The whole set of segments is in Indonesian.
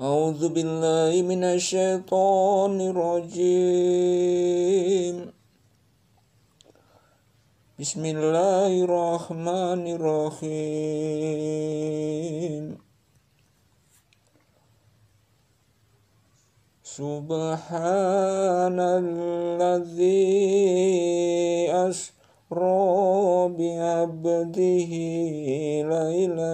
أعوذ بالله من الشيطان الرجيم بسم الله الرحمن الرحيم سبحان الذي أسرى بعبده ليلا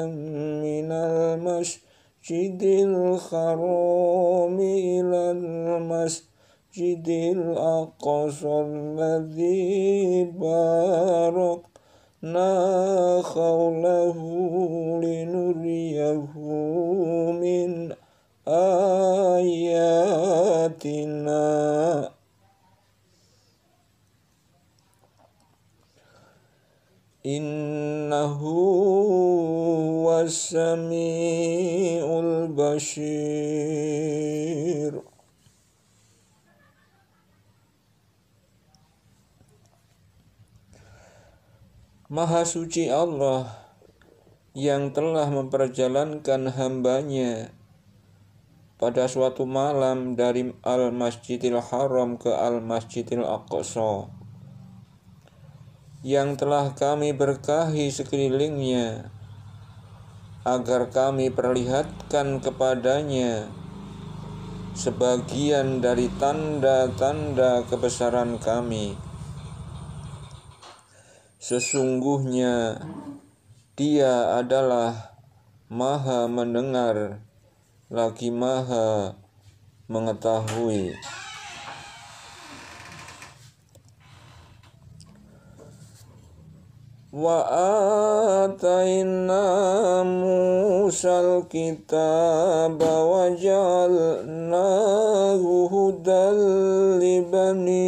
من المشرق المسجد الحرام إلى المسجد الأقصى الذي باركنا حوله لنريه من آياتنا innahu wasami'ul bashir Maha suci Allah yang telah memperjalankan hambanya pada suatu malam dari Al-Masjidil Haram ke Al-Masjidil Aqsa yang telah kami berkahi sekelilingnya, agar kami perlihatkan kepadanya sebagian dari tanda-tanda kebesaran kami. Sesungguhnya Dia adalah Maha Mendengar, lagi Maha Mengetahui. وآتينا موسى الكتاب وجعلناه هدى لبني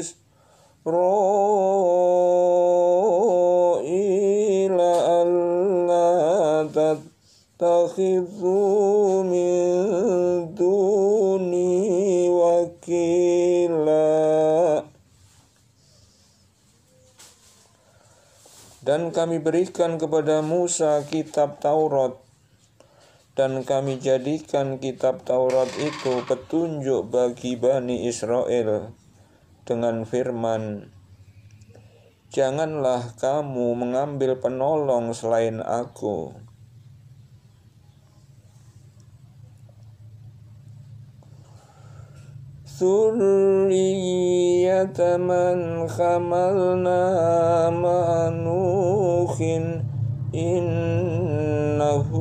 إسرائيل ألا تتخذوا Dan kami berikan kepada Musa kitab Taurat dan kami jadikan kitab Taurat itu petunjuk bagi Bani Israel dengan firman Janganlah kamu mengambil penolong selain aku وذرية من حملنا مع نوح إنه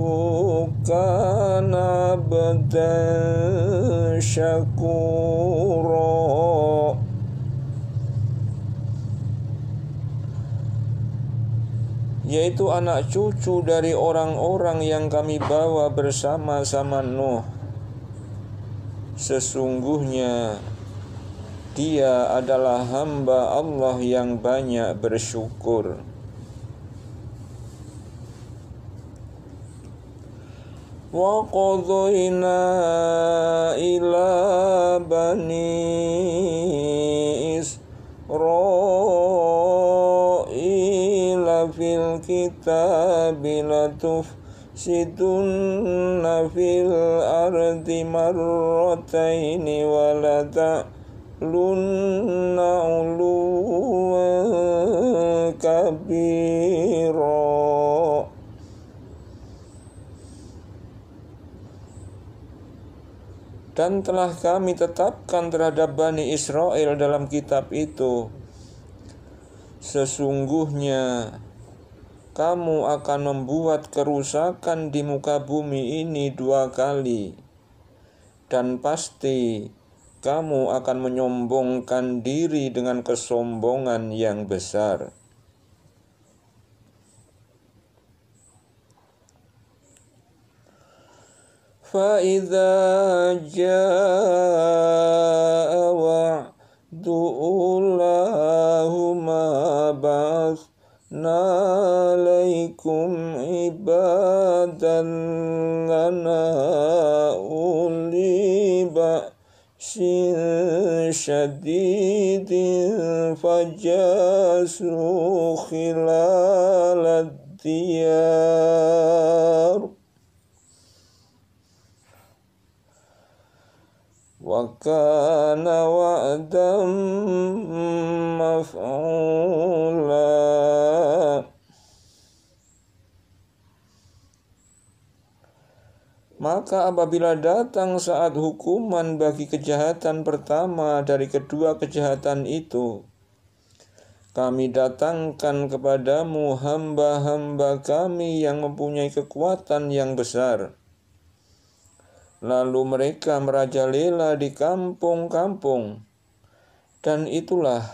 كان عبدا شكورا yaitu anak cucu dari orang-orang yang kami bawa bersama-sama Nuh Sesungguhnya dia adalah hamba Allah yang banyak bersyukur. Wa وقضينا ila bani إسرائيل fil الكتاب لتفتح تفسدن في الأرض مرتين ولا تألن علوا كبيرا Dan telah kami tetapkan terhadap Bani Israel dalam kitab itu Sesungguhnya kamu akan membuat kerusakan di muka bumi ini dua kali, dan pasti kamu akan menyombongkan diri dengan kesombongan yang besar. فإذا جاء وعد أولاهما عليكم عبادا لنا أولي بأس شديد فجاسوا خلال الديار وكان وعدا مفعولا Maka apabila datang saat hukuman bagi kejahatan pertama dari kedua kejahatan itu, kami datangkan kepadamu hamba-hamba kami yang mempunyai kekuatan yang besar. Lalu mereka merajalela di kampung-kampung, dan itulah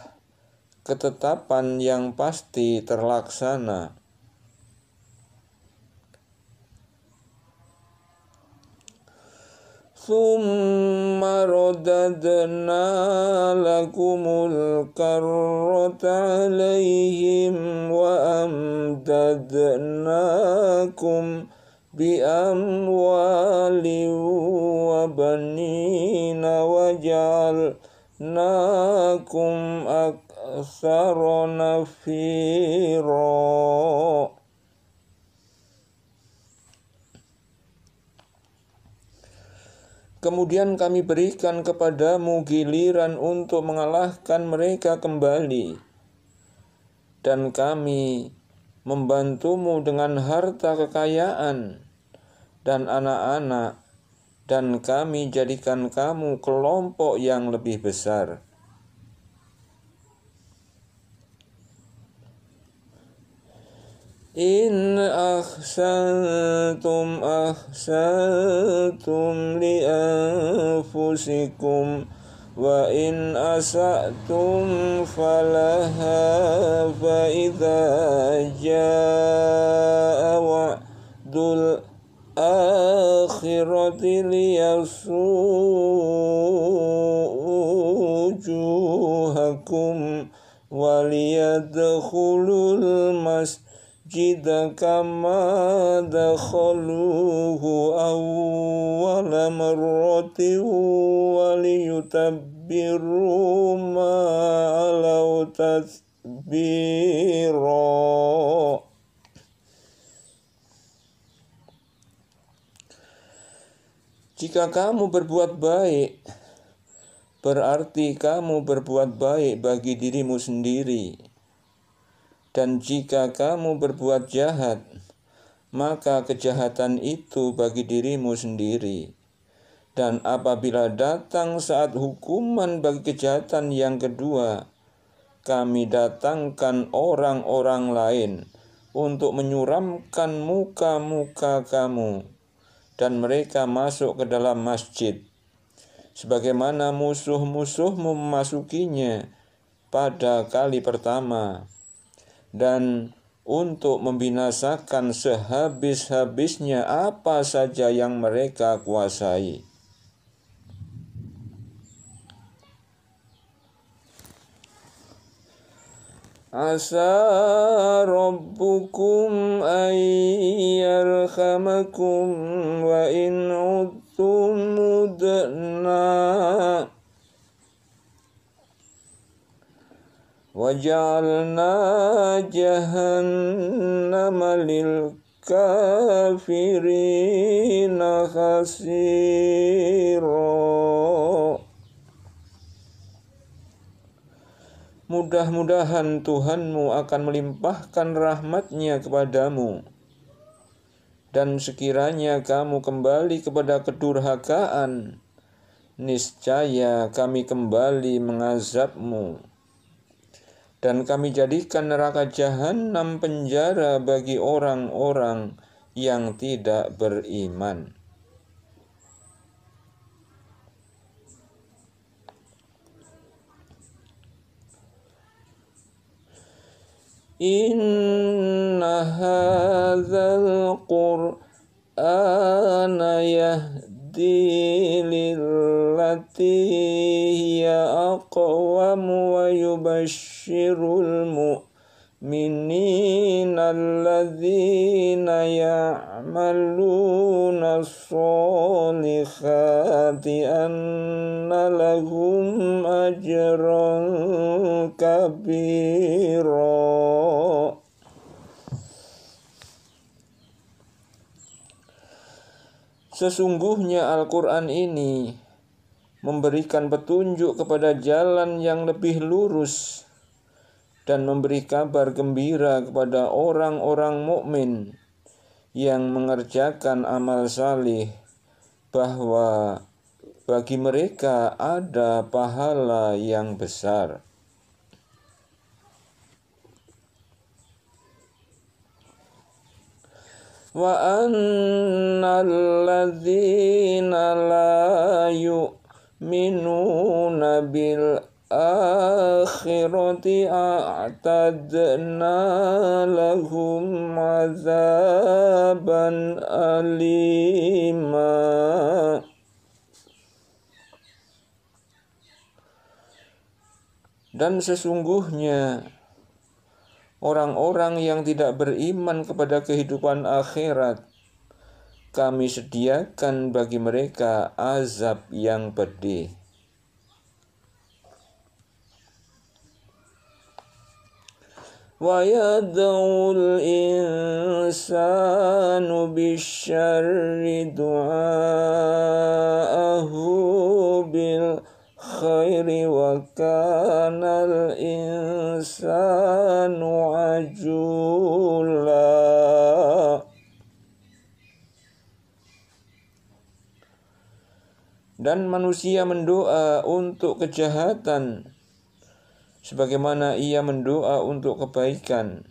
ketetapan yang pasti terlaksana. ثم رددنا لكم الكرة عليهم وأمددناكم بأموال وبنين وجعلناكم أكثر نفيرًا Kemudian kami berikan kepadamu giliran untuk mengalahkan mereka kembali. Dan kami membantumu dengan harta kekayaan dan anak-anak, dan kami jadikan kamu kelompok yang lebih besar. إن أحسنتم أحسنتم لأنفسكم وإن أسأتم فلها فإذا جاء وعد الآخرة ليسوء وجوهكم وليدخلوا المسجد كما دخلوه أول مرة وليتبروا ما Jika kamu berbuat baik, berarti kamu berbuat baik bagi dirimu sendiri dan jika kamu berbuat jahat, maka kejahatan itu bagi dirimu sendiri. Dan apabila datang saat hukuman bagi kejahatan yang kedua, kami datangkan orang-orang lain untuk menyuramkan muka-muka kamu, dan mereka masuk ke dalam masjid, sebagaimana musuh musuh memasukinya pada kali pertama dan untuk membinasakan sehabis-habisnya apa saja yang mereka kuasai. Asa rabbukum ayyarhamakum wa in'udtum mudna'a وجعلنا جهنم للكافرين خسيرا Mudah-mudahan Tuhanmu akan melimpahkan rahmatnya kepadamu. Dan sekiranya kamu kembali kepada kedurhakaan, niscaya kami kembali mengazabmu dan kami jadikan neraka jahanam penjara bagi orang-orang yang tidak beriman. Inna hadzal qur'ana الدين التي هي أقوم ويبشر المؤمنين الذين يعملون الصالحات أن لهم أجرا كبيرا Sesungguhnya Al-Quran ini memberikan petunjuk kepada jalan yang lebih lurus dan memberi kabar gembira kepada orang-orang mukmin yang mengerjakan amal salih bahwa bagi mereka ada pahala yang besar. وأن الذين لا يؤمنون بالآخرة أعتدنا لهم عذابا أليما Dan sesungguhnya orang-orang yang tidak beriman kepada kehidupan akhirat. Kami sediakan bagi mereka azab yang pedih. ويدعو الإنسان بالشر دعاءه الخير وكان الإنسان عجولا Dan manusia mendoa untuk kejahatan sebagaimana ia mendoa untuk kebaikan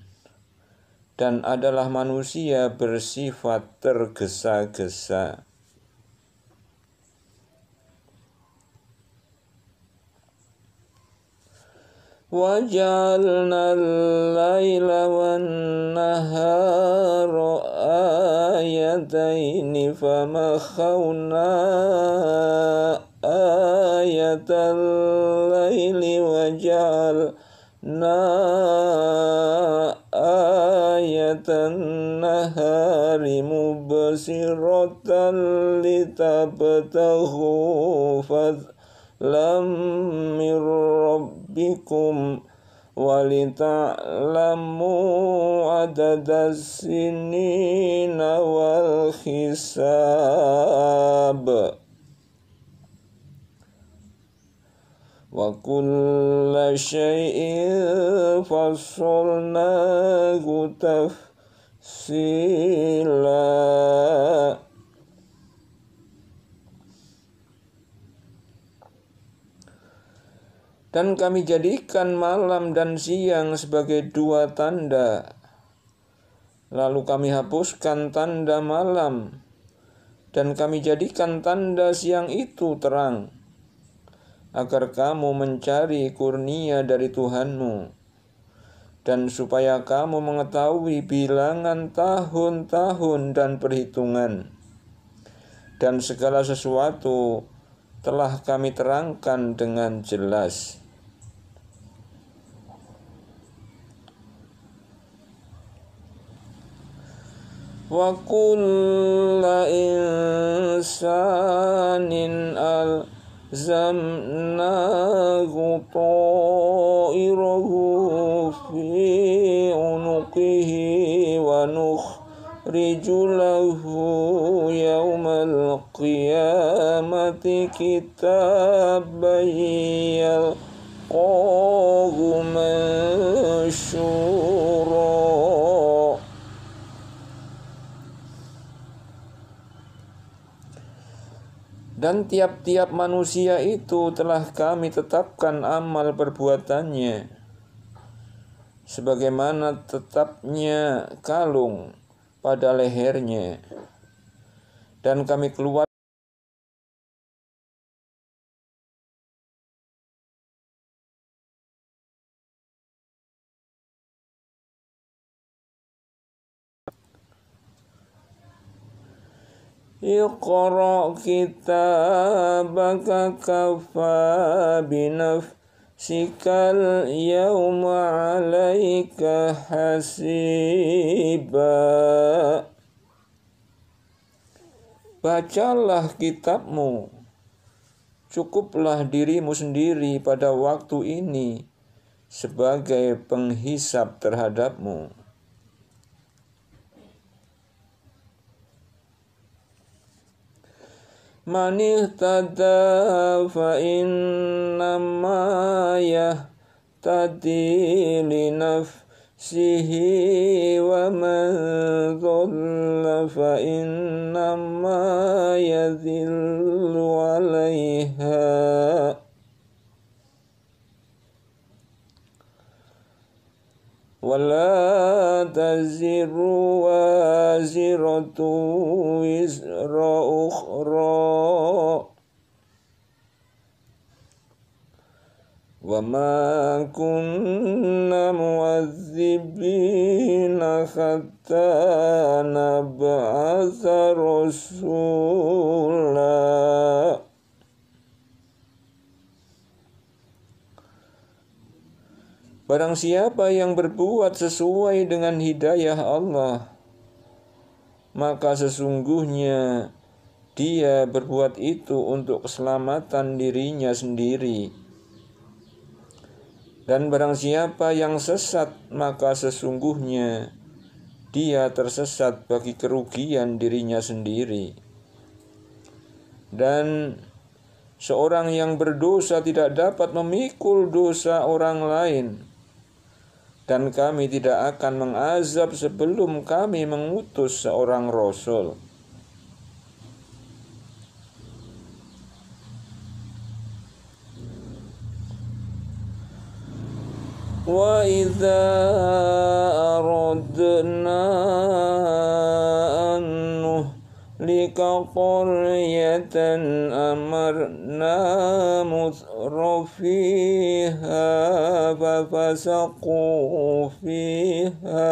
dan adalah manusia bersifat tergesa-gesa. وجعلنا الليل والنهار آيتين فمخونا آية الليل وجعلنا آية النهار مبصرة لتبتغوا فضلا من ربكم ربكم ولتعلموا عدد السنين والحساب وكل شيء فصلناه تفصيلا Dan kami jadikan malam dan siang sebagai dua tanda. Lalu kami hapuskan tanda malam, dan kami jadikan tanda siang itu terang, agar kamu mencari kurnia dari Tuhanmu, dan supaya kamu mengetahui bilangan tahun-tahun dan perhitungan, dan segala sesuatu telah kami terangkan dengan jelas. وكل إنسان ألزمناه طائره في عنقه ونخرج له يوم القيامة كتابا يلقاه منشورا Dan tiap-tiap manusia itu telah kami tetapkan amal perbuatannya. Sebagaimana tetapnya kalung pada lehernya. Dan kami keluar اقرأ كتابك كفى بنفسك اليوم عليك حسيبا Bacalah kitabmu, cukuplah dirimu sendiri pada waktu ini sebagai penghisap terhadapmu. من اهتدى فإنما يهتدي لنفسه ومن ضل فإنما يذل عليها ولا تزر وازرة وزر أخرى وما كنا مؤذبين حتى نبعث رسولا Barang siapa yang berbuat sesuai dengan hidayah Allah, maka sesungguhnya dia berbuat itu untuk keselamatan dirinya sendiri. Dan barang siapa yang sesat, maka sesungguhnya dia tersesat bagi kerugian dirinya sendiri. Dan seorang yang berdosa tidak dapat memikul dosa orang lain dan kami tidak akan mengazab sebelum kami mengutus seorang rasul. idza aradna annuh لك قرية أمرنا مثر فيها ففسقوا فيها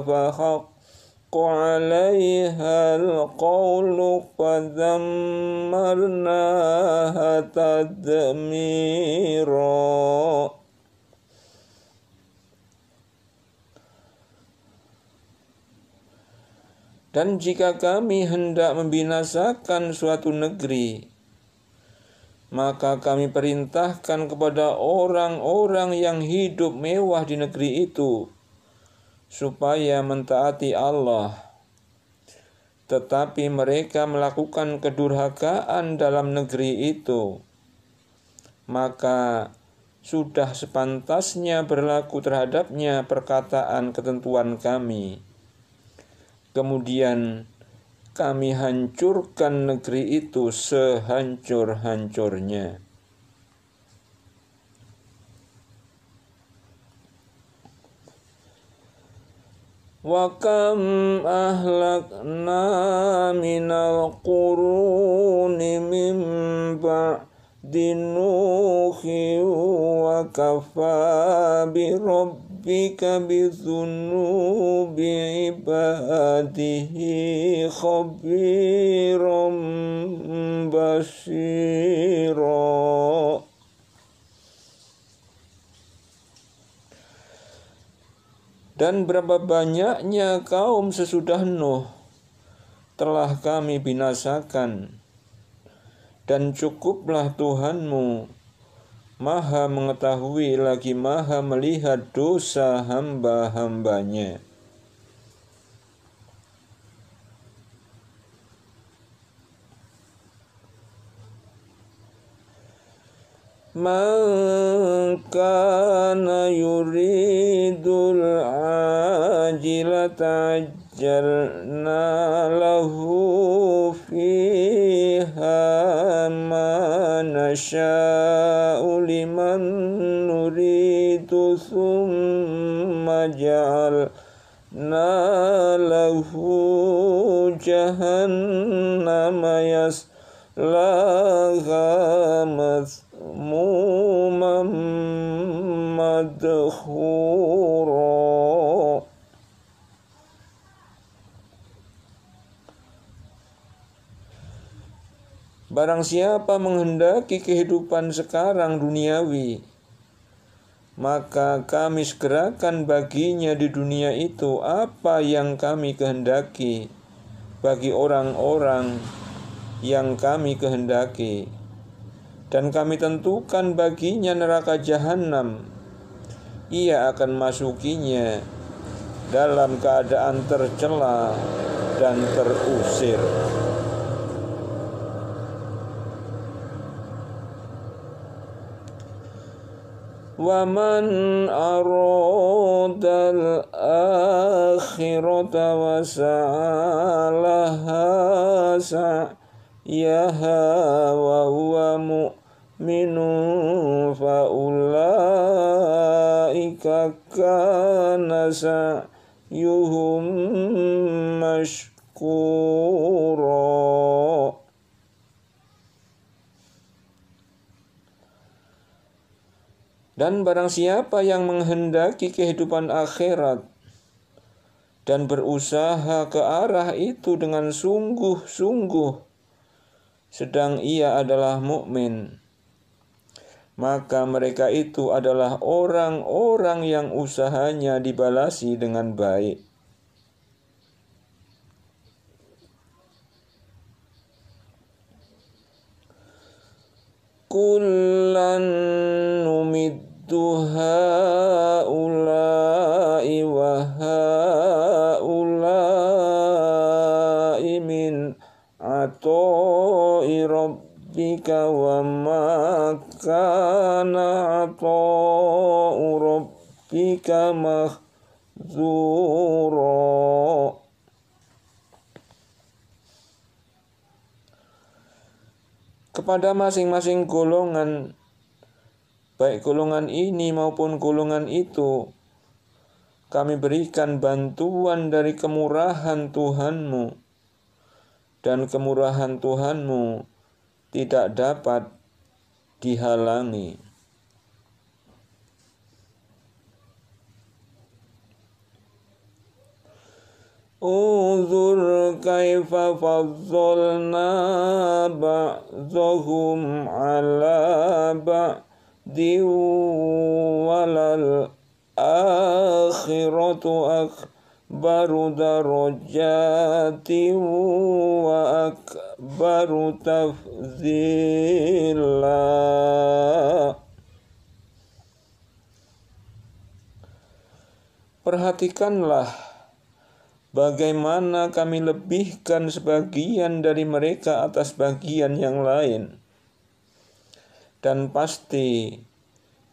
فحق عليها القول فدمرناها تدميرا Dan jika kami hendak membinasakan suatu negeri, maka kami perintahkan kepada orang-orang yang hidup mewah di negeri itu supaya mentaati Allah. Tetapi mereka melakukan kedurhakaan dalam negeri itu, maka sudah sepantasnya berlaku terhadapnya perkataan ketentuan kami kemudian kami hancurkan negeri itu sehancur-hancurnya. Wa kam ahlakna minal quruni mimba ba'di wa kafa rabbi يكفيك بذنوب عباده خبيرا بشيرا Dan berapa banyaknya kaum sesudah Nuh telah kami binasakan, dan cukuplah Tuhanmu maha mengetahui lagi maha melihat dosa hamba-hambanya. Man kana yuridul ajilata ajjalna lahu نشاء لمن نريد ثم جعلنا له جهنم يسلاها مثلا Barang siapa menghendaki kehidupan sekarang duniawi, maka kami segerakan baginya di dunia itu apa yang kami kehendaki bagi orang-orang yang kami kehendaki dan kami tentukan baginya neraka jahanam ia akan masukinya dalam keadaan tercela dan terusir ومن أراد الآخرة وسعى لها سعيها وهو مؤمن فأولئك كان سعيهم مشكورا Dan barang siapa yang menghendaki kehidupan akhirat dan berusaha ke arah itu dengan sungguh-sungguh, sedang ia adalah mukmin, maka mereka itu adalah orang-orang yang usahanya dibalasi dengan baik. Kullan numid هؤلاء وهؤلاء من عطاء ربك وما كان عطاء ربك محذورا kepada masing-masing golongan baik golongan ini maupun golongan itu. Kami berikan bantuan dari kemurahan Tuhanmu, dan kemurahan Tuhanmu tidak dapat dihalangi. انظر كيف فضلنا بعضهم على بعض وللآخرة أكبر درجات وأكبر تفضيلا Perhatikanlah bagaimana kami lebihkan sebagian dari mereka atas bagian yang lain dan pasti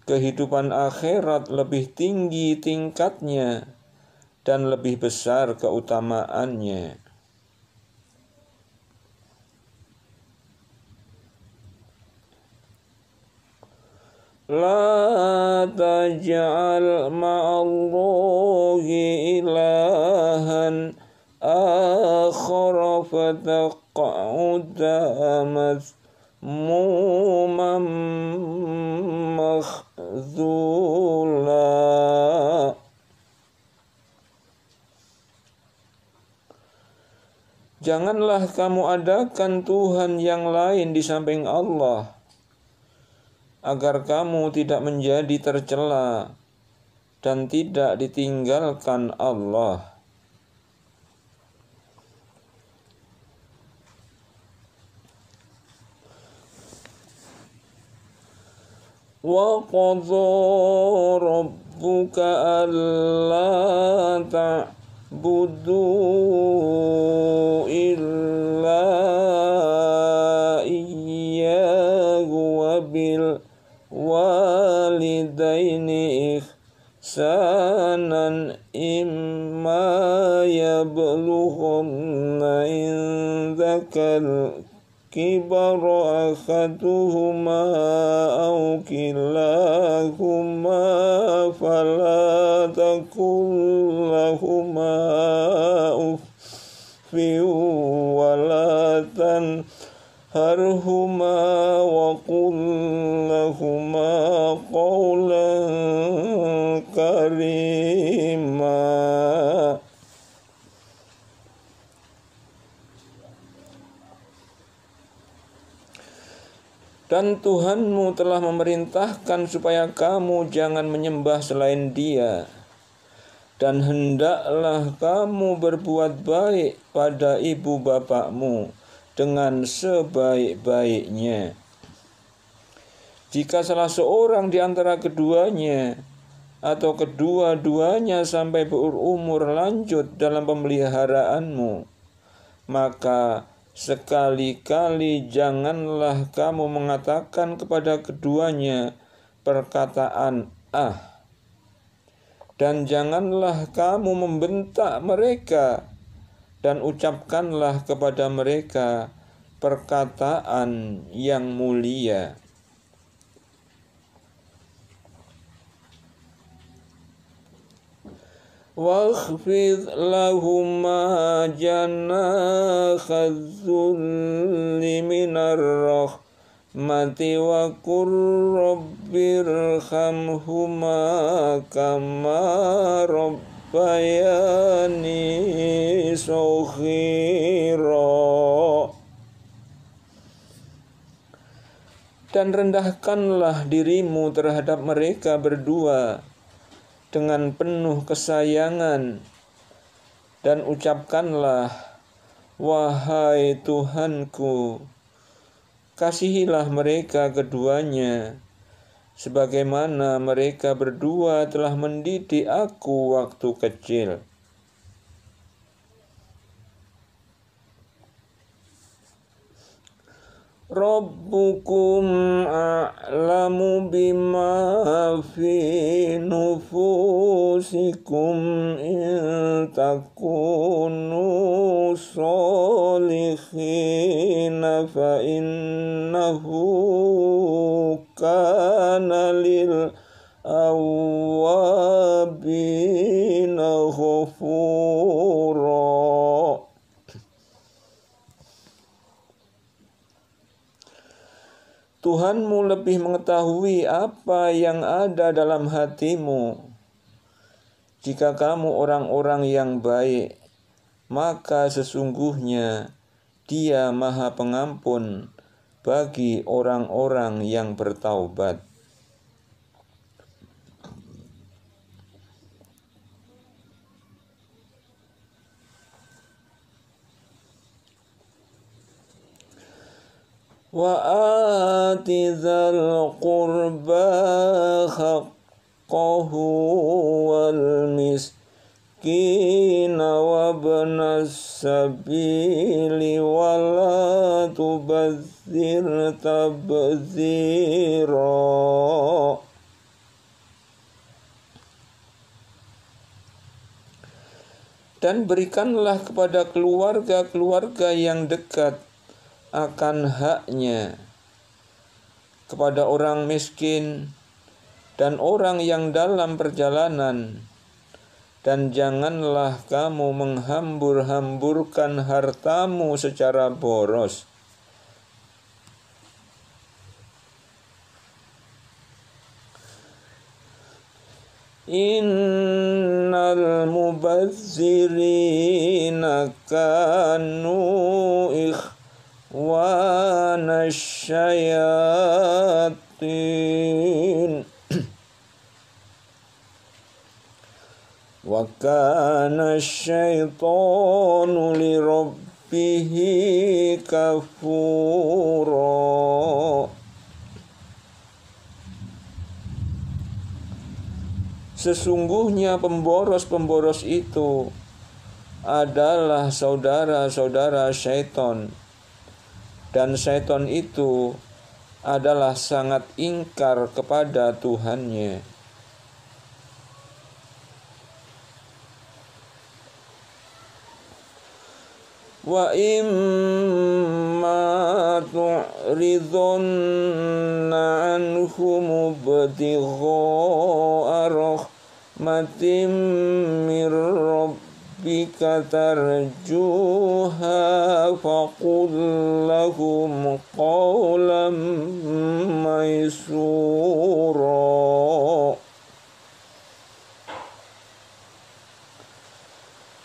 kehidupan akhirat lebih tinggi tingkatnya dan lebih besar keutamaannya. لا تجعل مع الله إلها آخر فتقعد مخذولا Janganlah kamu adakan Tuhan yang lain di samping Allah agar kamu tidak menjadi tercela dan tidak ditinggalkan Allah. وقضى ربك ألا تعبدوا إلا إياه وبالوالدين إحسانا إما يبلغن عندك كبر أحدهما أو كلاهما فلا تقل لهما أف ولا تنهرهما وقل لهما قولا كريما Dan Tuhanmu telah memerintahkan supaya kamu jangan menyembah selain Dia, dan hendaklah kamu berbuat baik pada ibu bapakmu dengan sebaik-baiknya. Jika salah seorang di antara keduanya atau kedua-duanya sampai berumur lanjut dalam pemeliharaanmu, maka Sekali-kali janganlah kamu mengatakan kepada keduanya perkataan "ah", dan janganlah kamu membentak mereka, dan ucapkanlah kepada mereka perkataan yang mulia واخفض لهما جناح الذل من الرحمة وقل رب ارحمهما كما ربياني صغيرا dan rendahkanlah dirimu terhadap mereka berdua dengan penuh kesayangan dan ucapkanlah wahai Tuhanku kasihilah mereka keduanya sebagaimana mereka berdua telah mendidik aku waktu kecil ربكم أعلم بما في نفوسكم إن تكونوا صالحين فإنه كان للأمر Tuhanmu lebih mengetahui apa yang ada dalam hatimu. Jika kamu orang-orang yang baik, maka sesungguhnya Dia Maha Pengampun bagi orang-orang yang bertaubat. وآت ذا القربى حقه والمسكين وابن السبيل ولا تبذر تبذيرا Dan berikanlah kepada keluarga-keluarga yang dekat akan haknya kepada orang miskin dan orang yang dalam perjalanan, dan janganlah kamu menghambur-hamburkan hartamu secara boros. Innal mubazzirina kanu ikh إخوان الشياطين وكان الشيطان لربه كفورا Sesungguhnya pemboros-pemboros itu adalah saudara-saudara syaitan dan setan itu adalah sangat ingkar kepada Tuhannya. Wa imma tu'ridunna anhum ibtigha'a rahmatim min ربك ترجوها فقل لهم قولا ميسورا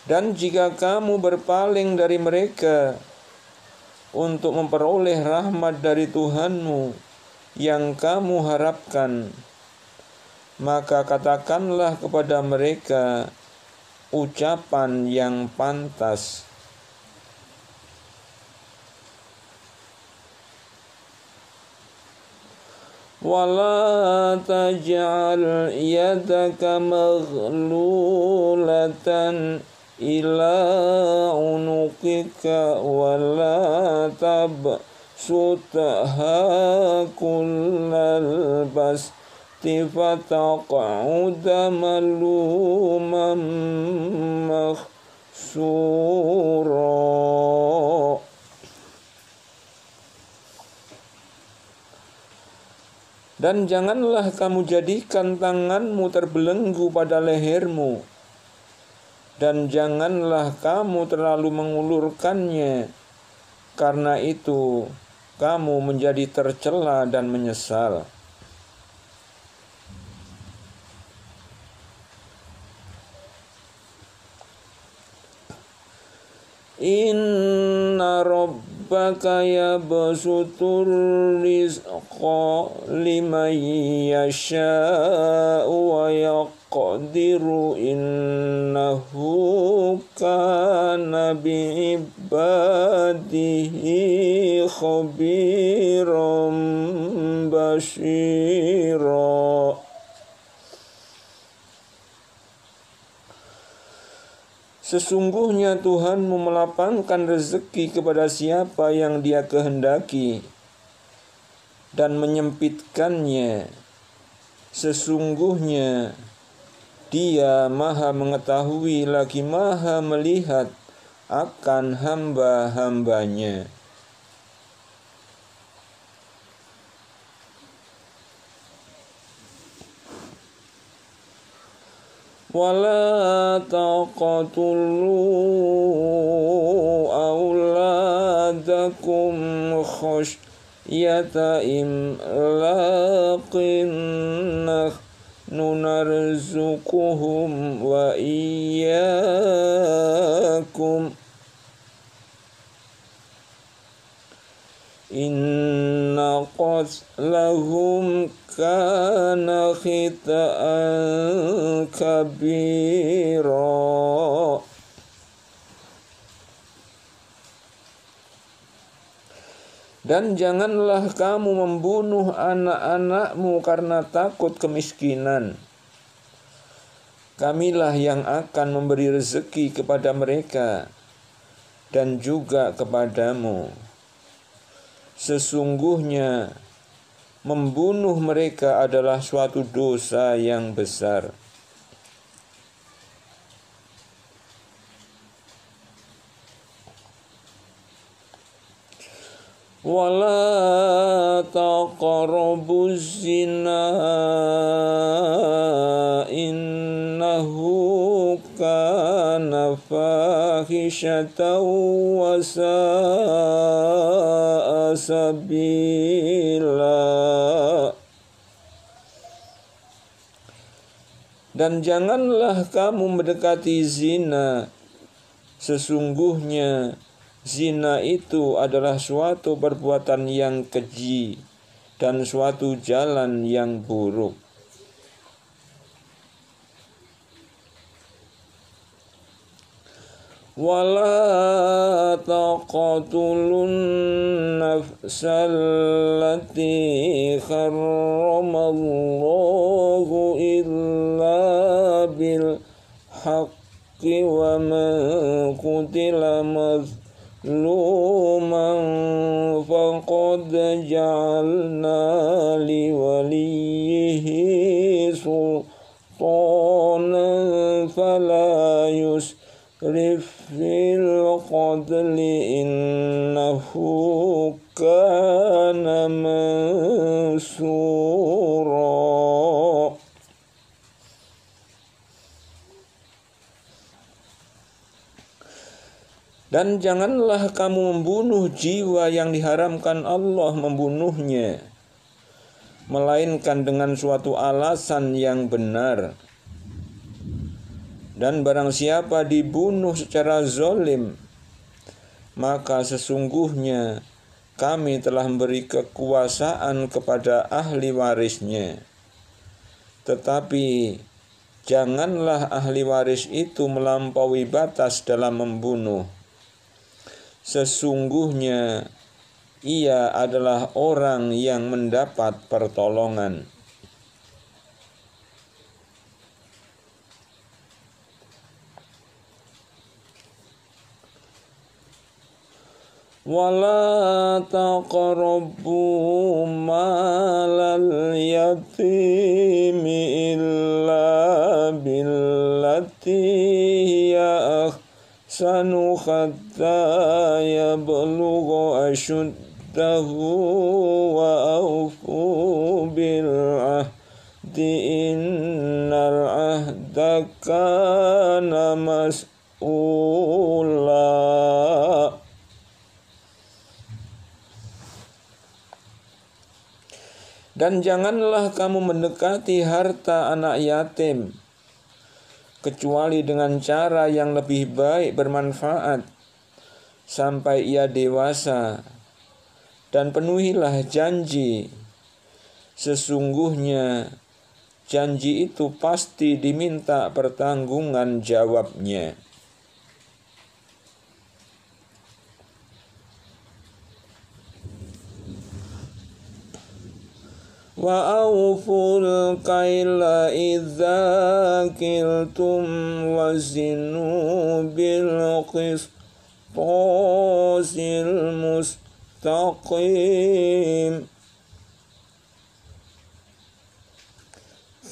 Dan jika kamu berpaling dari mereka untuk memperoleh rahmat dari Tuhanmu yang kamu harapkan, maka katakanlah kepada mereka, ucapan yang pantas ولا تجعل يدك مغلولة إلى عنقك ولا تبسطها كل البسط فتقعد ملوما مخسورا Dan janganlah kamu jadikan tanganmu terbelenggu pada lehermu, dan janganlah kamu terlalu mengulurkannya, karena itu kamu menjadi tercela dan menyesal. إن ربك يبسط الرزق لمن يشاء ويقدر إنه كان بعباده خبيرا بشيرا Sesungguhnya Tuhan memelapangkan rezeki kepada siapa yang Dia kehendaki dan menyempitkannya. Sesungguhnya Dia Maha Mengetahui lagi Maha Melihat akan hamba-hambanya. ولا تقتلوا أولادكم خشية إملاق نحن نرزقهم وإياكم إن قتلهم كان خطأ كبيرا Dan janganlah kamu membunuh anak-anakmu karena takut kemiskinan. Kamilah yang akan memberi rezeki kepada mereka dan juga kepadamu. Sesungguhnya, membunuh mereka adalah suatu dosa yang besar. ولا تقربوا الزنا إنه كان فاحشة وساء Dan janganlah kamu mendekati zina. Sesungguhnya zina itu adalah suatu perbuatan yang keji dan suatu jalan yang buruk. ولا تقتلوا النفس التي حرم الله إلا بالحق ومن قتل مظلوما فقد جعلنا لوليه سلطانا فلا يسرف في القتل إنه كان منصورا Dan janganlah kamu membunuh jiwa yang diharamkan Allah membunuhnya, melainkan dengan suatu alasan yang benar dan barang siapa dibunuh secara zolim, maka sesungguhnya kami telah memberi kekuasaan kepada ahli warisnya. Tetapi janganlah ahli waris itu melampaui batas dalam membunuh. Sesungguhnya ia adalah orang yang mendapat pertolongan. ولا تقربوا مال اليتيم إلا بالتي هي أحسن حتى يبلغ أشده وأوفوا بالعهد إن العهد كان مسؤولا Dan janganlah kamu mendekati harta anak yatim, kecuali dengan cara yang lebih baik bermanfaat, sampai ia dewasa, dan penuhilah janji. Sesungguhnya janji itu pasti diminta pertanggungan jawabnya. وأوفوا القيل إذا كلتم وزنوا بالقسطاس المستقيم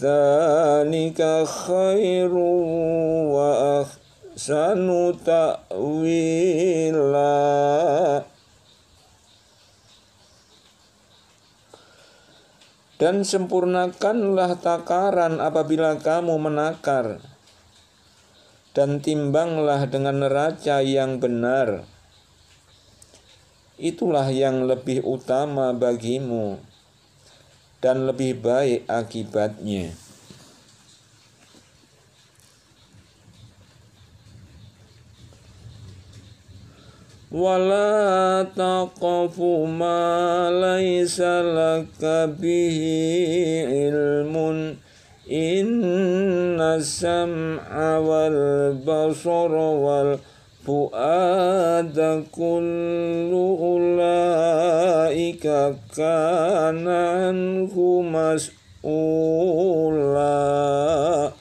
ذلك خير وأحسن تأويلاً Dan sempurnakanlah takaran apabila kamu menakar, dan timbanglah dengan neraca yang benar. Itulah yang lebih utama bagimu, dan lebih baik akibatnya. ولا تقف ما ليس لك به علم إن السمع والبصر والفؤاد كل أولئك كان عنه مسؤولا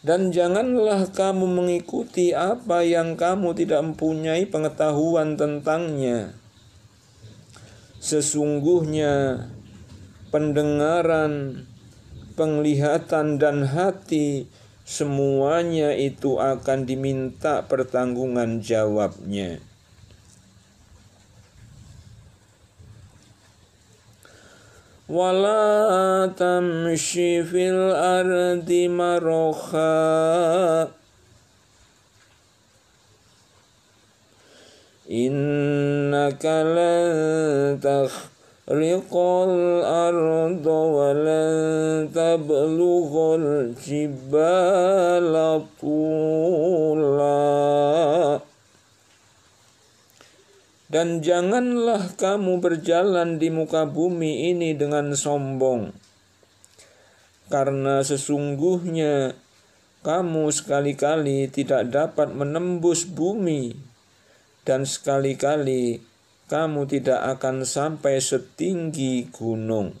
dan janganlah kamu mengikuti apa yang kamu tidak mempunyai pengetahuan tentangnya. Sesungguhnya pendengaran, penglihatan, dan hati semuanya itu akan diminta pertanggungan jawabnya. ولا تمش في الأرض مرخا إنك لن تخرق الأرض ولن تبلغ الجبال طولا dan janganlah kamu berjalan di muka bumi ini dengan sombong, karena sesungguhnya kamu sekali-kali tidak dapat menembus bumi, dan sekali-kali kamu tidak akan sampai setinggi gunung.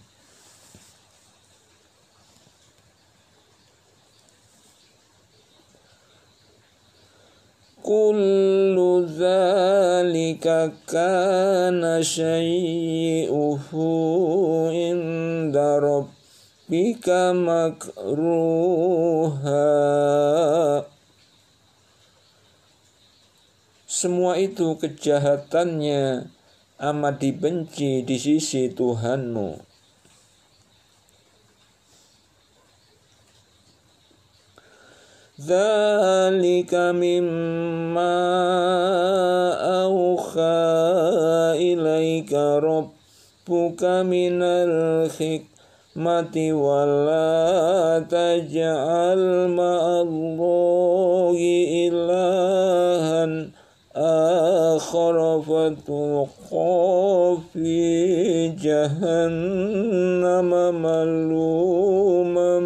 كل ذلك كان syai'uhu inda rabbika makruha semua itu kejahatannya amat dibenci di sisi Tuhanmu ذلك مما أوحى إليك ربك من الحكمة ولا تجعل مع الله إلها آخر فتلقى في جهنم ملوما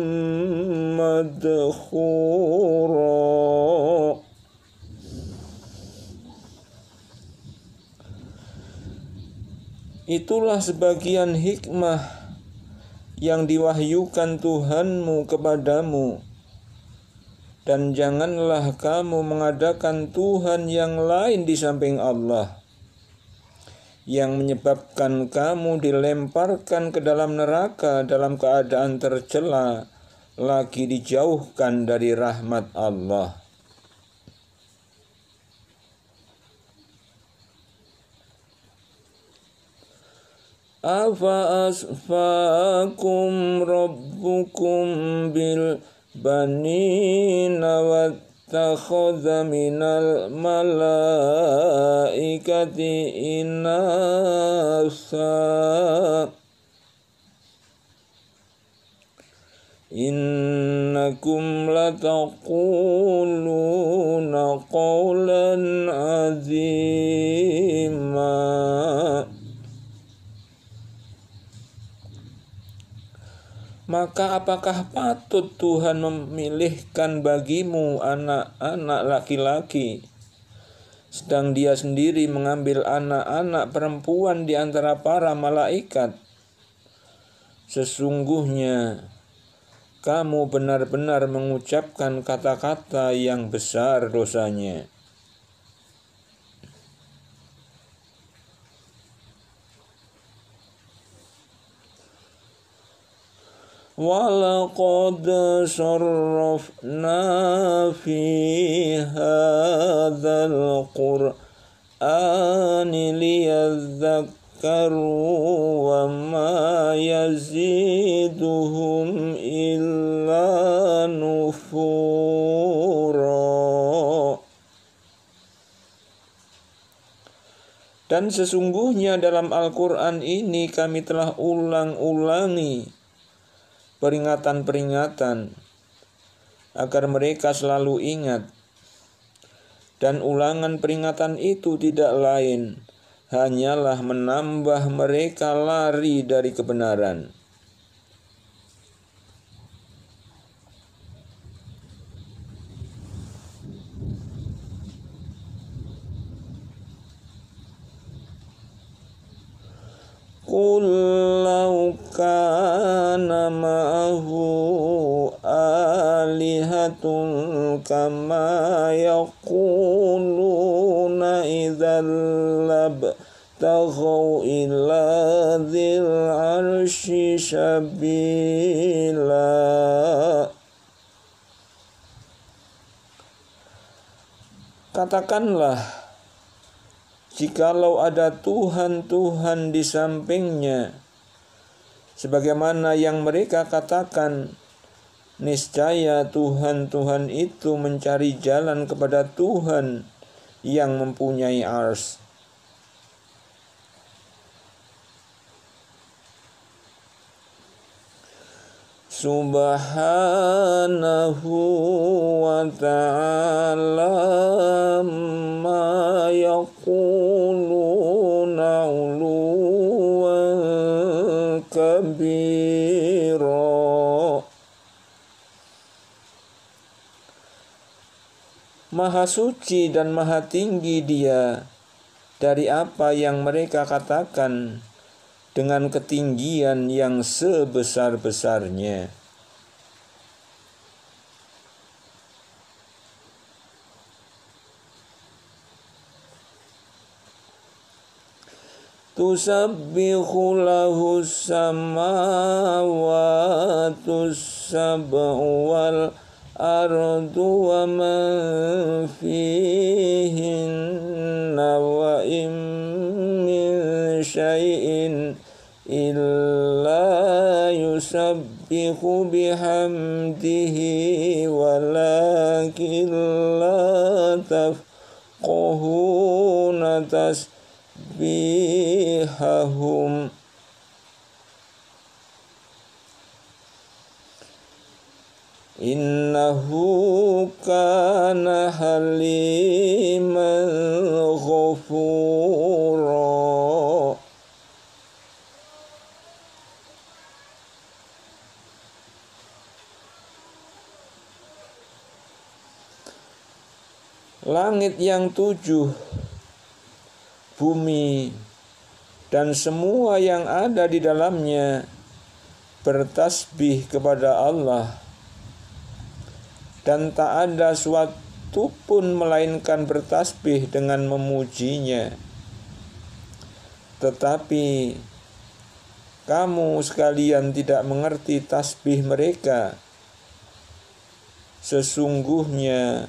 Itulah sebagian hikmah yang diwahyukan Tuhanmu kepadamu, dan janganlah kamu mengadakan Tuhan yang lain di samping Allah, yang menyebabkan kamu dilemparkan ke dalam neraka dalam keadaan tercela lagi dijauhkan dari rahmat Allah. Afa rabbukum bil banina wattakhadha minal malaikati inasa إنكم لتقولون قولا عظيما Maka apakah patut Tuhan memilihkan bagimu anak-anak laki-laki sedang dia sendiri mengambil anak-anak perempuan di antara para malaikat Sesungguhnya kamu benar-benar mengucapkan kata-kata yang besar dosanya. ولقد صرفنا في هذا القرآن ليذكر وما يزيدهم إلا نفورا Dan sesungguhnya dalam Al-Quran ini kami telah ulang-ulangi peringatan-peringatan agar mereka selalu ingat dan ulangan peringatan itu tidak lain hanyalah menambah mereka lari dari kebenaran. Qul law kana ma'ahu alihatun kama yaquluna idzal labah ابتغوا إلى ذي العرش سبيلا Katakanlah, jikalau ada Tuhan-Tuhan di sampingnya, sebagaimana yang mereka katakan, niscaya Tuhan-Tuhan itu mencari jalan kepada Tuhan yang mempunyai ars. Subhanahu wa ta'ala ma yakuluna uluwan kabira Maha suci dan maha tinggi dia dari apa yang mereka katakan dengan ketinggian yang sebesar-besarnya. Tusabbihu lahu samawatu sab'u wal ardu wa man fihinna wa im min syai'in إلا يسبح بحمده ولكن لا تفقهون تسبيحهم إنه كان حليما غفورا langit yang tujuh, bumi, dan semua yang ada di dalamnya bertasbih kepada Allah dan tak ada suatu pun melainkan bertasbih dengan memujinya tetapi kamu sekalian tidak mengerti tasbih mereka sesungguhnya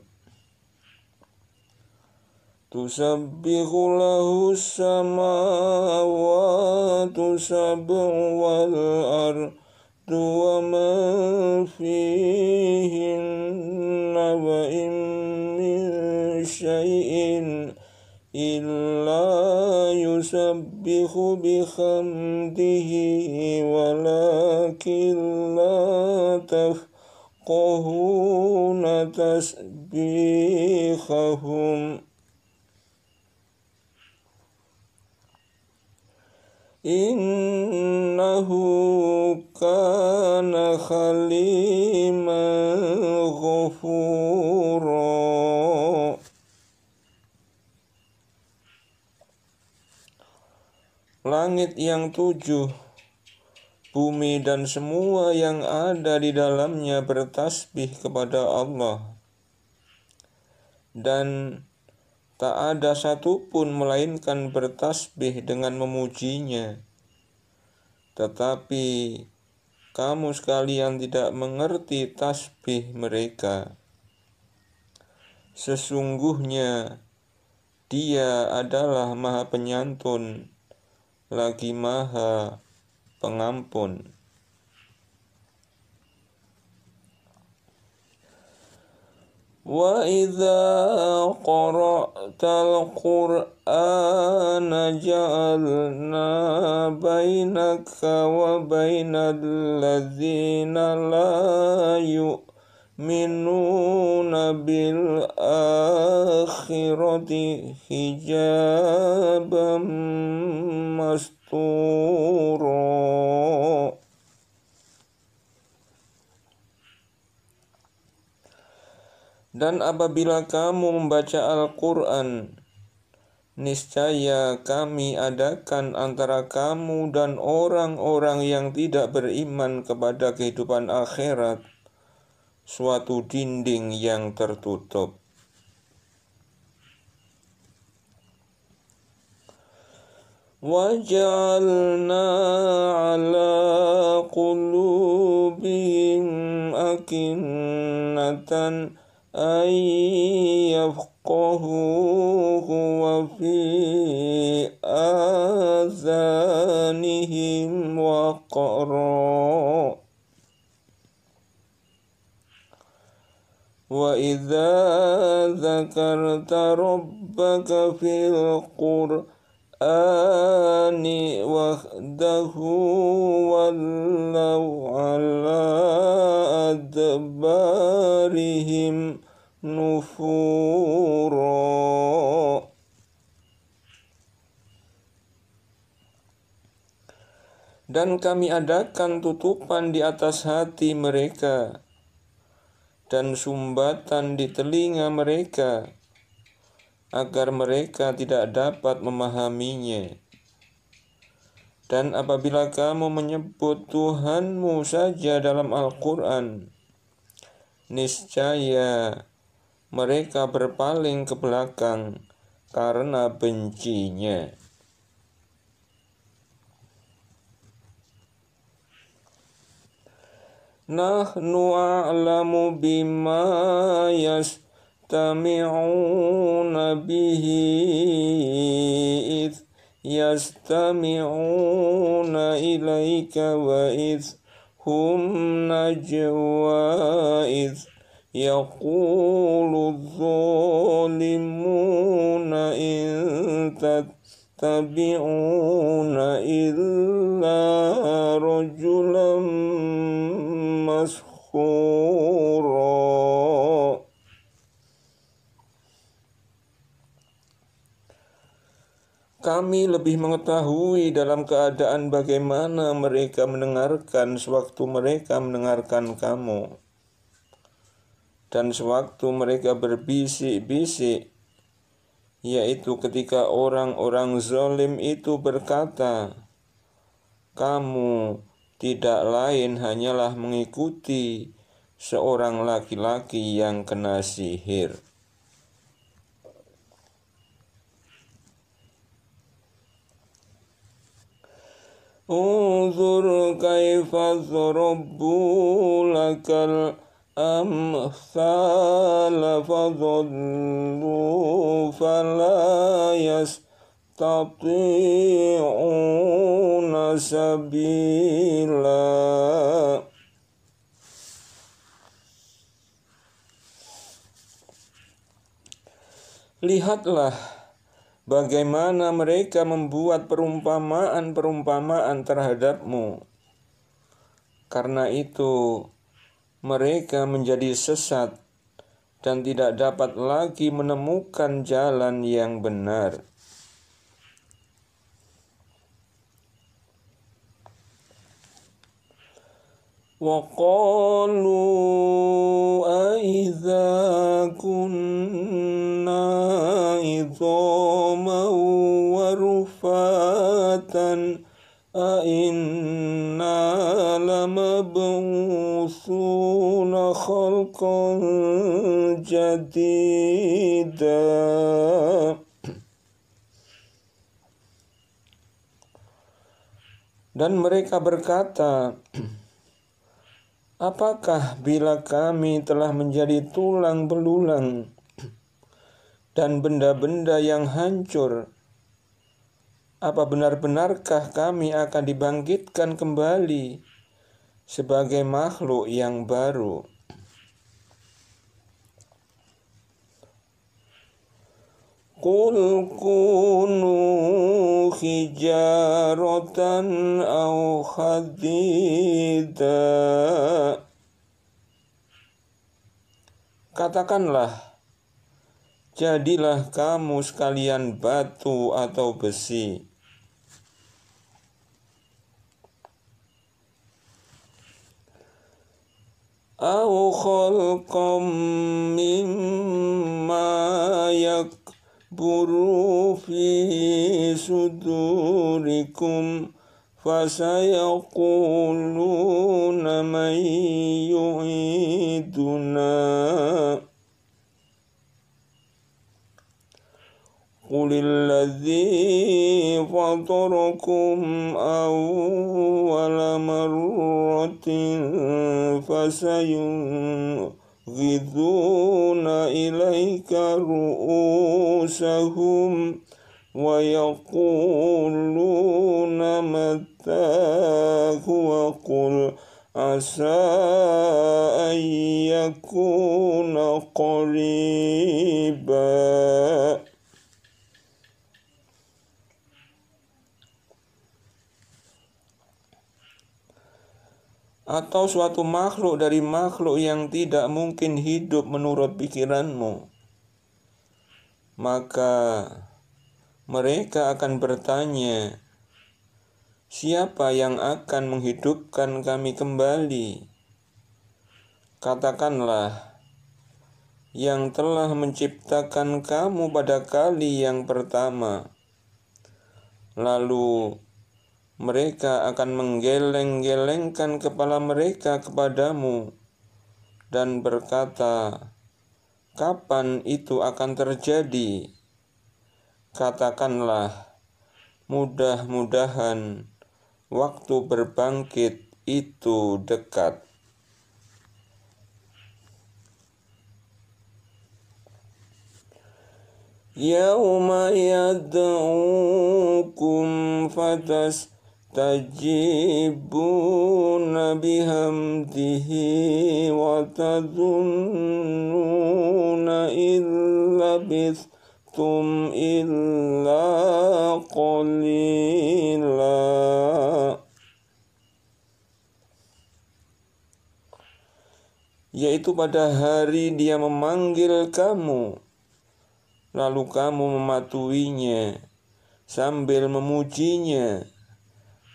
تسبح له السماوات سبع والأرض ومن فيهن وإن من شيء إلا يسبح بحمده ولكن لا تفقهون تسبيحهم innahu kana khaliman ghafura Langit yang tujuh Bumi dan semua yang ada di dalamnya bertasbih kepada Allah dan tak ada satupun melainkan bertasbih dengan memujinya. Tetapi kamu sekalian tidak mengerti tasbih mereka. Sesungguhnya dia adalah maha penyantun, lagi maha pengampun. وإذا قرأت القرآن جعلنا بينك وبين الذين لا يؤمنون بالآخرة حجابا مستورا Dan apabila kamu membaca Al-Quran, niscaya kami adakan antara kamu dan orang-orang yang tidak beriman kepada kehidupan akhirat suatu dinding yang tertutup. وجعلنا على قلوبهم أكنة أن يفقهوه وفي آذانهم وقرا وإذا ذكرت ربك في القرآن القرآن وحده ولوا على أدبارهم نفورا Dan kami adakan tutupan di atas hati mereka dan sumbatan di telinga mereka agar mereka tidak dapat memahaminya. Dan apabila kamu menyebut Tuhanmu saja dalam Al-Quran, niscaya mereka berpaling ke belakang karena bencinya. Nahnu a'lamu bima yas'a يستمعون به إذ يستمعون إليك وإذ هم نجوى إذ يقول الظالمون إن تتبعون إلا رجلا Kami lebih mengetahui dalam keadaan bagaimana mereka mendengarkan sewaktu mereka mendengarkan kamu. Dan sewaktu mereka berbisik-bisik, yaitu ketika orang-orang zolim itu berkata, Kamu tidak lain hanyalah mengikuti seorang laki-laki yang kena sihir. انظر كيف ضربوا لك الأمثال فضلوا فلا يستطيعون سبيلا Lihatlah bagaimana mereka membuat perumpamaan-perumpamaan terhadapmu. Karena itu, mereka menjadi sesat dan tidak dapat lagi menemukan jalan yang benar. وقالوا أئذا كنا عظاما ورفاتا أئنا لمبعوثون خلقا جديدا Dan mereka berkata, Apakah bila kami telah menjadi tulang belulang dan benda-benda yang hancur, apa benar-benarkah kami akan dibangkitkan kembali sebagai makhluk yang baru?' قل كونوا حجارة أو حديدا Katakanlah, jadilah kamu sekalian batu atau besi. Au khalqam mimma yak بروا في صدوركم فسيقولون من يعيدنا قل الذي فطركم أول مرة فسينظر يقبضون إليك رؤوسهم ويقولون متى وقل عسى أن يكون قريباً atau suatu makhluk dari makhluk yang tidak mungkin hidup menurut pikiranmu, maka mereka akan bertanya, "Siapa yang akan menghidupkan kami kembali?" Katakanlah, "Yang telah menciptakan kamu pada kali yang pertama." Lalu mereka akan menggeleng-gelengkan kepala mereka kepadamu dan berkata, "Kapan itu akan terjadi?" Katakanlah, "Mudah-mudahan waktu berbangkit itu dekat." يوم يدعوكم تجيبون بهمته وتظنون إن لبثتم إلا قليلا yaitu pada hari dia memanggil kamu lalu kamu mematuhinya sambil memujinya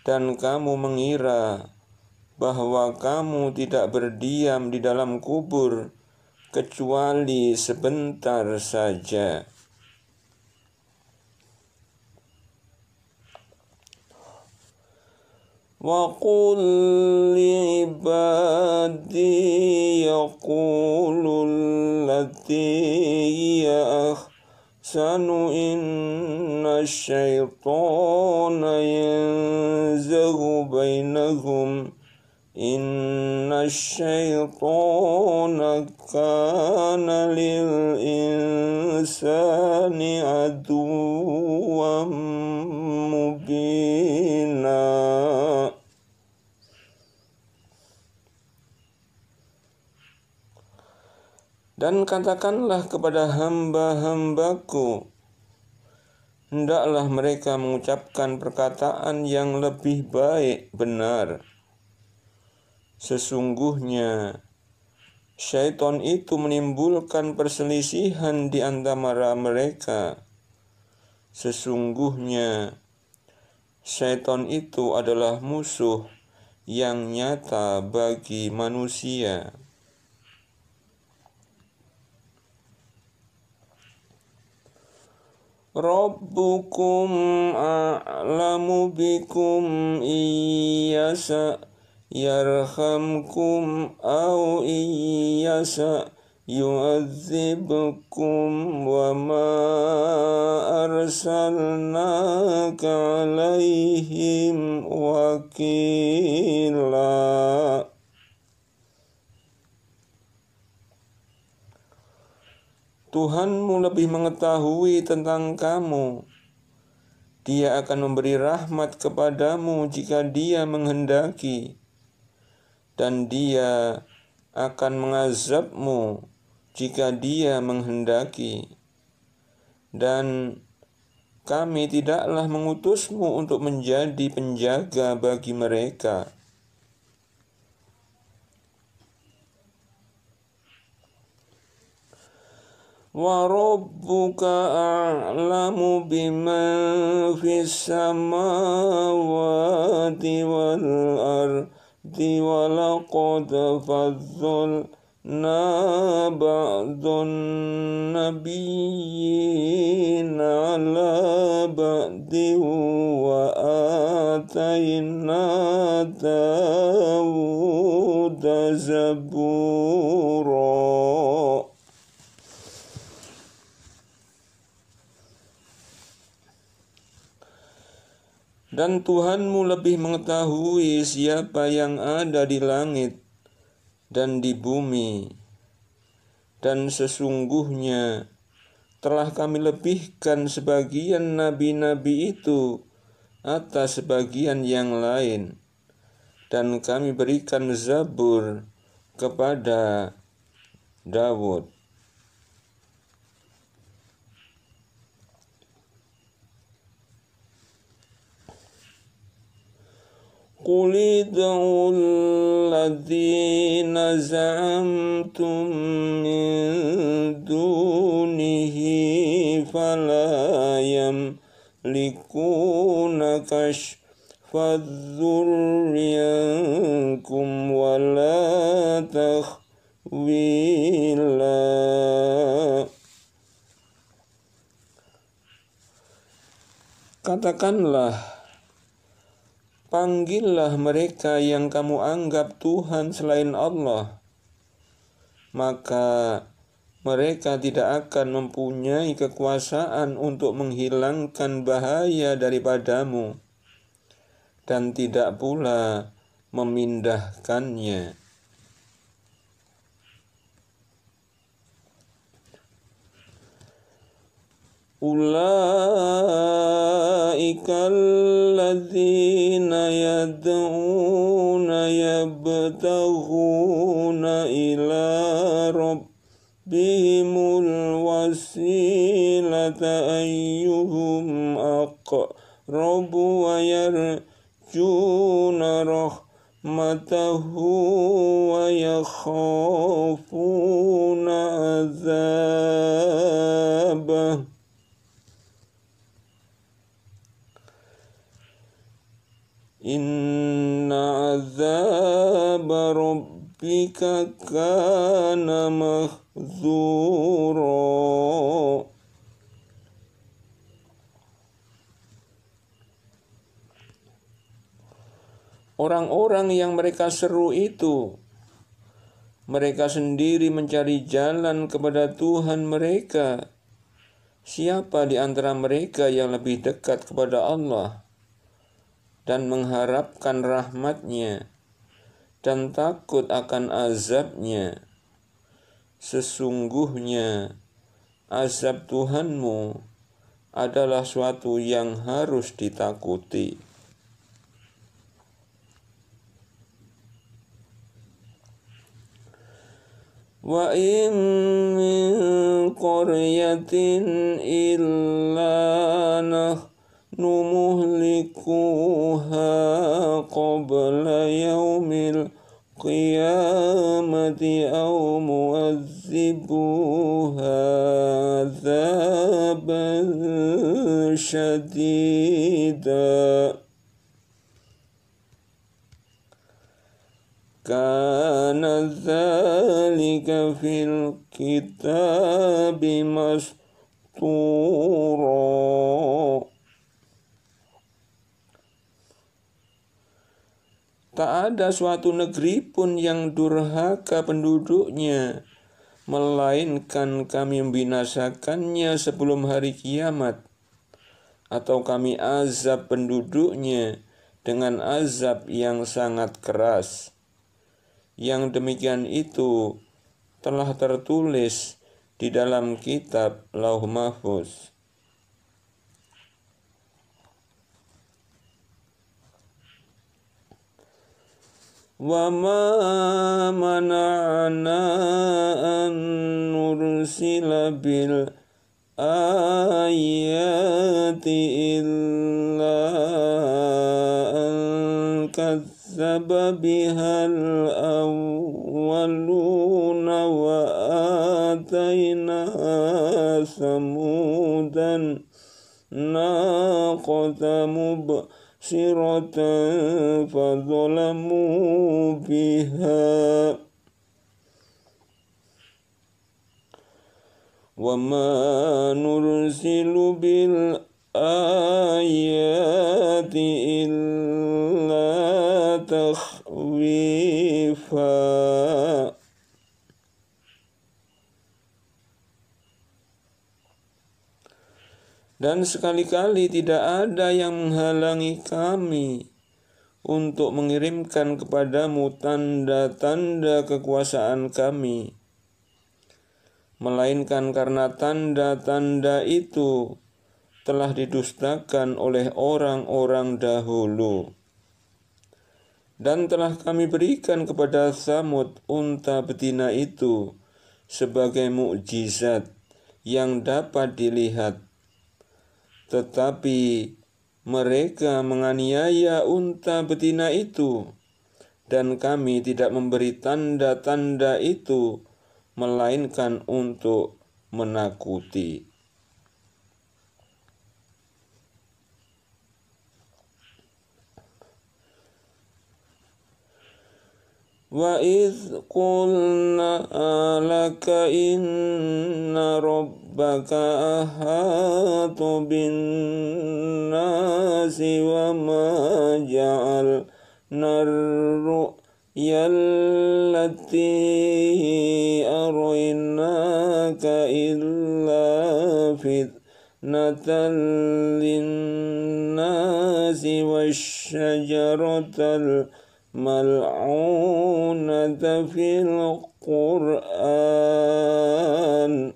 dan kamu mengira bahwa kamu tidak berdiam di dalam kubur kecuali sebentar saja. وقل لعبادي يقول التي هي يحزن إن الشيطان ينزغ بينهم إن الشيطان كان للإنسان عدوا مبيناً Dan katakanlah kepada hamba-hambaku, hendaklah mereka mengucapkan perkataan yang lebih baik benar. Sesungguhnya, syaitan itu menimbulkan perselisihan di antara mereka. Sesungguhnya, Syaiton itu adalah musuh yang nyata bagi manusia. ربكم أعلم بكم إن يشأ يرحمكم أو إن يشأ يعذبكم وما أرسلناك عليهم وكيلاً Tuhanmu lebih mengetahui tentang kamu. Dia akan memberi rahmat kepadamu jika Dia menghendaki, dan Dia akan mengazabmu jika Dia menghendaki. Dan kami tidaklah mengutusmu untuk menjadi penjaga bagi mereka وربك أعلم بمن في السماوات والأرض ولقد فضلنا بعض النبيين على بعض وآتينا داود زبوراً dan Tuhanmu lebih mengetahui siapa yang ada di langit dan di bumi. Dan sesungguhnya telah kami lebihkan sebagian nabi-nabi itu atas sebagian yang lain, dan kami berikan Zabur kepada Dawud. قل ادعوا الذين زعمتم من دونه فلا يملكون كشف الذر عنكم ولا تخويلا Katakanlah Panggillah mereka yang kamu anggap Tuhan selain Allah, maka mereka tidak akan mempunyai kekuasaan untuk menghilangkan bahaya daripadamu, dan tidak pula memindahkannya. أولئك الذين يدعون يبتغون إلى ربهم الوسيلة أيهم أقرب ويرجون رحمته ويخافون عذابه Inna azab rabbika kana mahzura Orang-orang yang mereka seru itu mereka sendiri mencari jalan kepada Tuhan mereka. Siapa di antara mereka yang lebih dekat kepada Allah? dan mengharapkan rahmatnya dan takut akan azabnya. Sesungguhnya azab Tuhanmu adalah suatu yang harus ditakuti. in min qaryatin illa nah مهلكوها قبل يوم القيامة أو مؤذبوها عذابا شديدا كان ذلك في الكتاب مسطورا Tak ada suatu negeri pun yang durhaka penduduknya, melainkan kami membinasakannya sebelum hari kiamat, atau kami azab penduduknya dengan azab yang sangat keras. Yang demikian itu telah tertulis di dalam kitab Lauh Mahfuz. وما منعنا أن نرسل بالآيات إلا أن كذب بها الأولون وآتينا ثمودا ناقة مباركة مبصرة فظلموا بها وما نرسل بالآيات إلا تخويفاً dan sekali-kali tidak ada yang menghalangi kami untuk mengirimkan kepadamu tanda-tanda kekuasaan kami, melainkan karena tanda-tanda itu telah didustakan oleh orang-orang dahulu. Dan telah kami berikan kepada Samud unta betina itu sebagai mukjizat yang dapat dilihat tetapi mereka menganiaya unta betina itu, dan kami tidak memberi tanda-tanda itu, melainkan untuk menakuti. وإذ قلنا لك إن ربك أحاط بالناس وما جعلنا الرؤيا التي أريناك إلا فتنة للناس والشجرة الأرض ملعونة في القرآن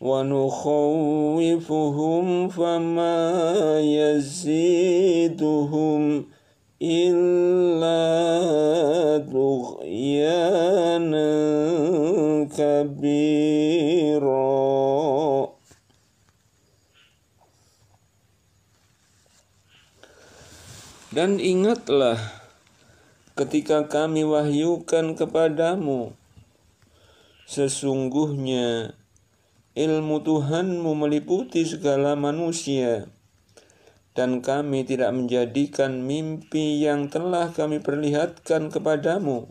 ونخوفهم فما يزيدهم إلا طغيانا كبيرا Dan ingatlah ketika kami wahyukan kepadamu, sesungguhnya ilmu Tuhanmu meliputi segala manusia, dan kami tidak menjadikan mimpi yang telah kami perlihatkan kepadamu,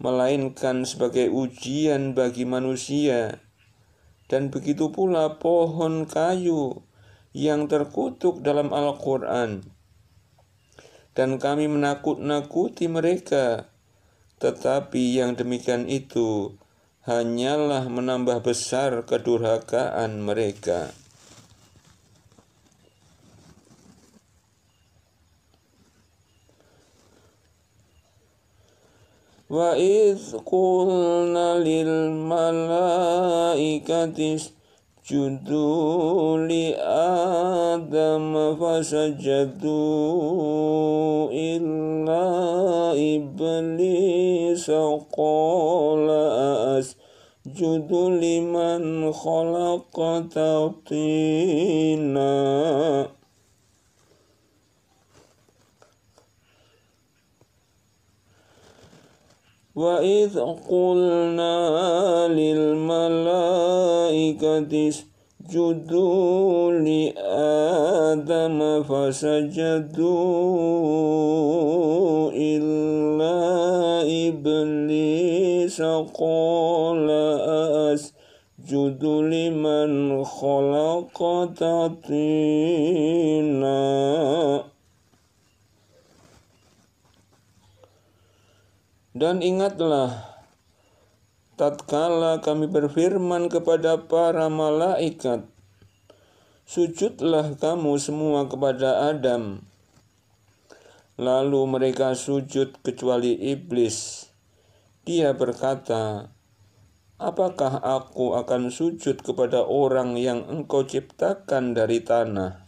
melainkan sebagai ujian bagi manusia, dan begitu pula pohon kayu yang terkutuk dalam Al-Quran dan kami menakut-nakuti mereka. Tetapi yang demikian itu hanyalah menambah besar kedurhakaan mereka. وإذ قلنا للملائكة اسجدوا لآدم فسجدوا إلا إبليس قال أسجد لمن خلقت طيناً وإذ قلنا للملائكة اسجدوا لآدم فسجدوا إلا إبليس قال أسجد لمن خلقت طينا Dan ingatlah, tatkala kami berfirman kepada para malaikat, sujudlah kamu semua kepada Adam. Lalu mereka sujud kecuali iblis. Dia berkata, Apakah aku akan sujud kepada orang yang engkau ciptakan dari tanah?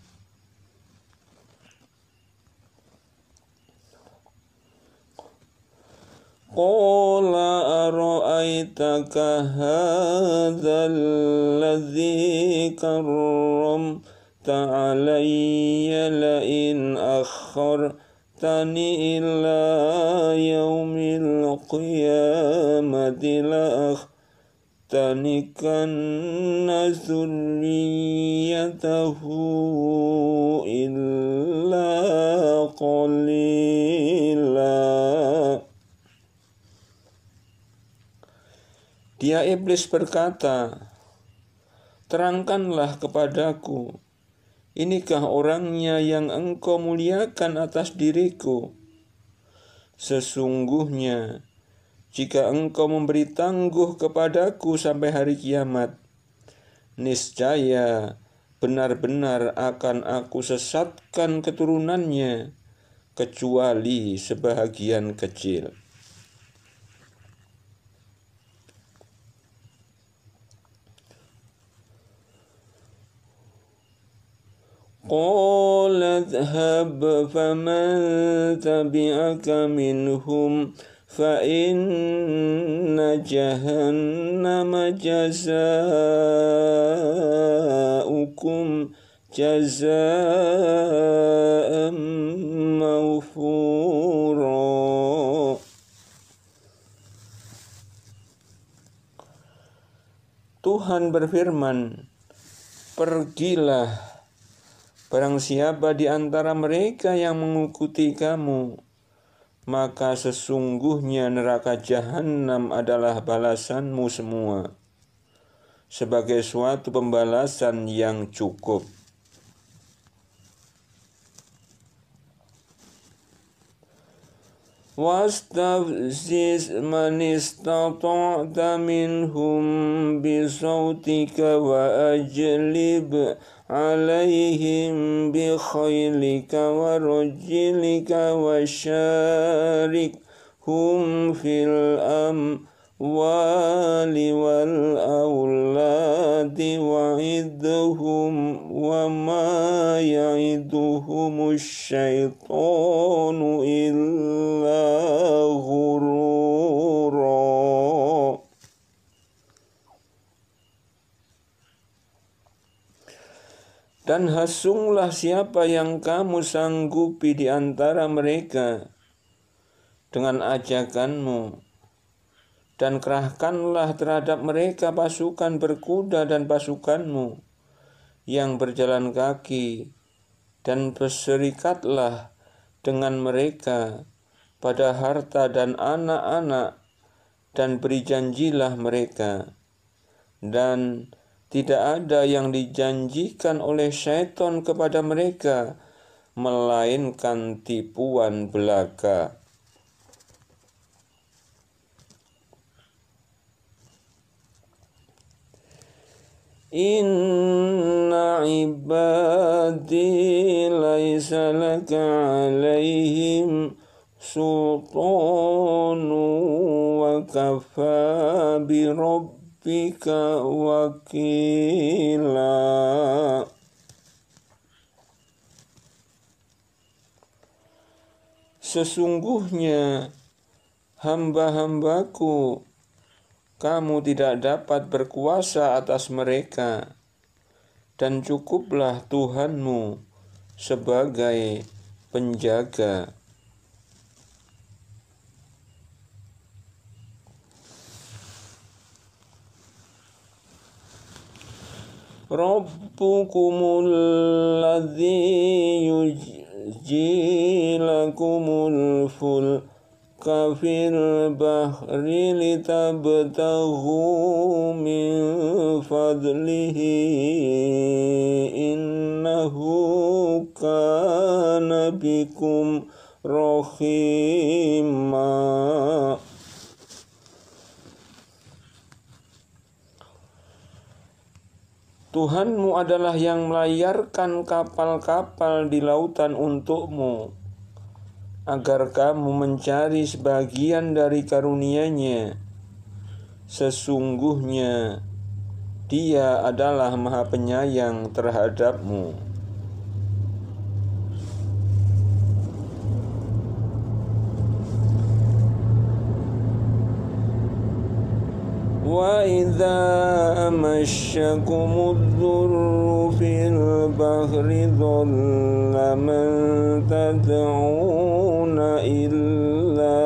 قال أرأيتك هذا الذي كرمت علي لئن أخرتني إلى يوم القيامة لأختنكن ذريته إلا قليلاً Dia ya iblis berkata, Terangkanlah kepadaku, inikah orangnya yang engkau muliakan atas diriku? Sesungguhnya, jika engkau memberi tangguh kepadaku sampai hari kiamat, niscaya benar-benar akan aku sesatkan keturunannya, kecuali sebahagian kecil. قال اذهب فمن تبعك منهم فإن جهنم جزاؤكم جزاء موفورا Tuhan berfirman, Pergilah Barang siapa di antara mereka yang mengikuti kamu, maka sesungguhnya neraka jahanam adalah balasanmu semua sebagai suatu pembalasan yang cukup. واستفزز من استطعت منهم بصوتك وأجلب عليهم بخيلك ورجلك وشاركهم في الأمر والوال والأولاد وعدهم وما يعدهم الشيطان إلا غرورا Dan hasunglah siapa yang kamu sanggupi di antara mereka dengan ajakanmu dan kerahkanlah terhadap mereka pasukan berkuda dan pasukanmu yang berjalan kaki, dan berserikatlah dengan mereka pada harta dan anak-anak, dan beri janjilah mereka. Dan tidak ada yang dijanjikan oleh syaitan kepada mereka, melainkan tipuan belaka. Inna ibadi laisa laka alaihim sultanu wa kafa bi rabbika wakila. Sesungguhnya hamba-hambaku kamu tidak dapat berkuasa atas mereka, dan cukuplah Tuhanmu sebagai penjaga. ربكم الذي كفي البحر لتبتغوا من فضله إنه كان بكم رحيما Tuhanmu adalah yang melayarkan kapal-kapal di lautan untukmu agar kamu mencari sebagian dari karunia-Nya. Sesungguhnya Dia adalah Maha Penyayang terhadapmu. وإذا أمشكم الضر في البحر ظل من تدعون إلا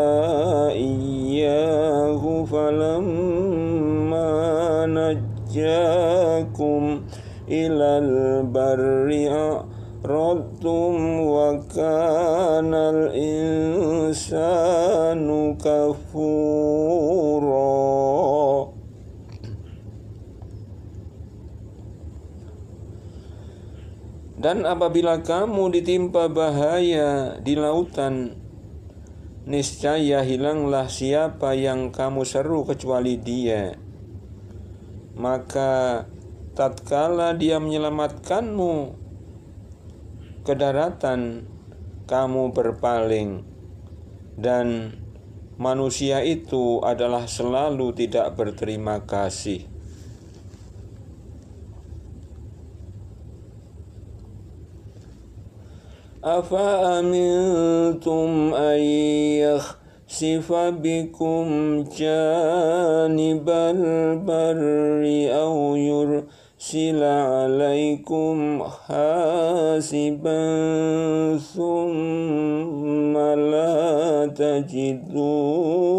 إياه فلما نجاكم إلى البر أعرضتم وكان الإنسان كفورا Dan apabila kamu ditimpa bahaya di lautan, niscaya hilanglah siapa yang kamu seru kecuali dia. Maka tatkala dia menyelamatkanmu ke daratan, kamu berpaling dan manusia itu adalah selalu tidak berterima kasih. أفأمنتم أن يخسف بكم جانب البر أو يرسل عليكم حاسبا ثم لا تجدوا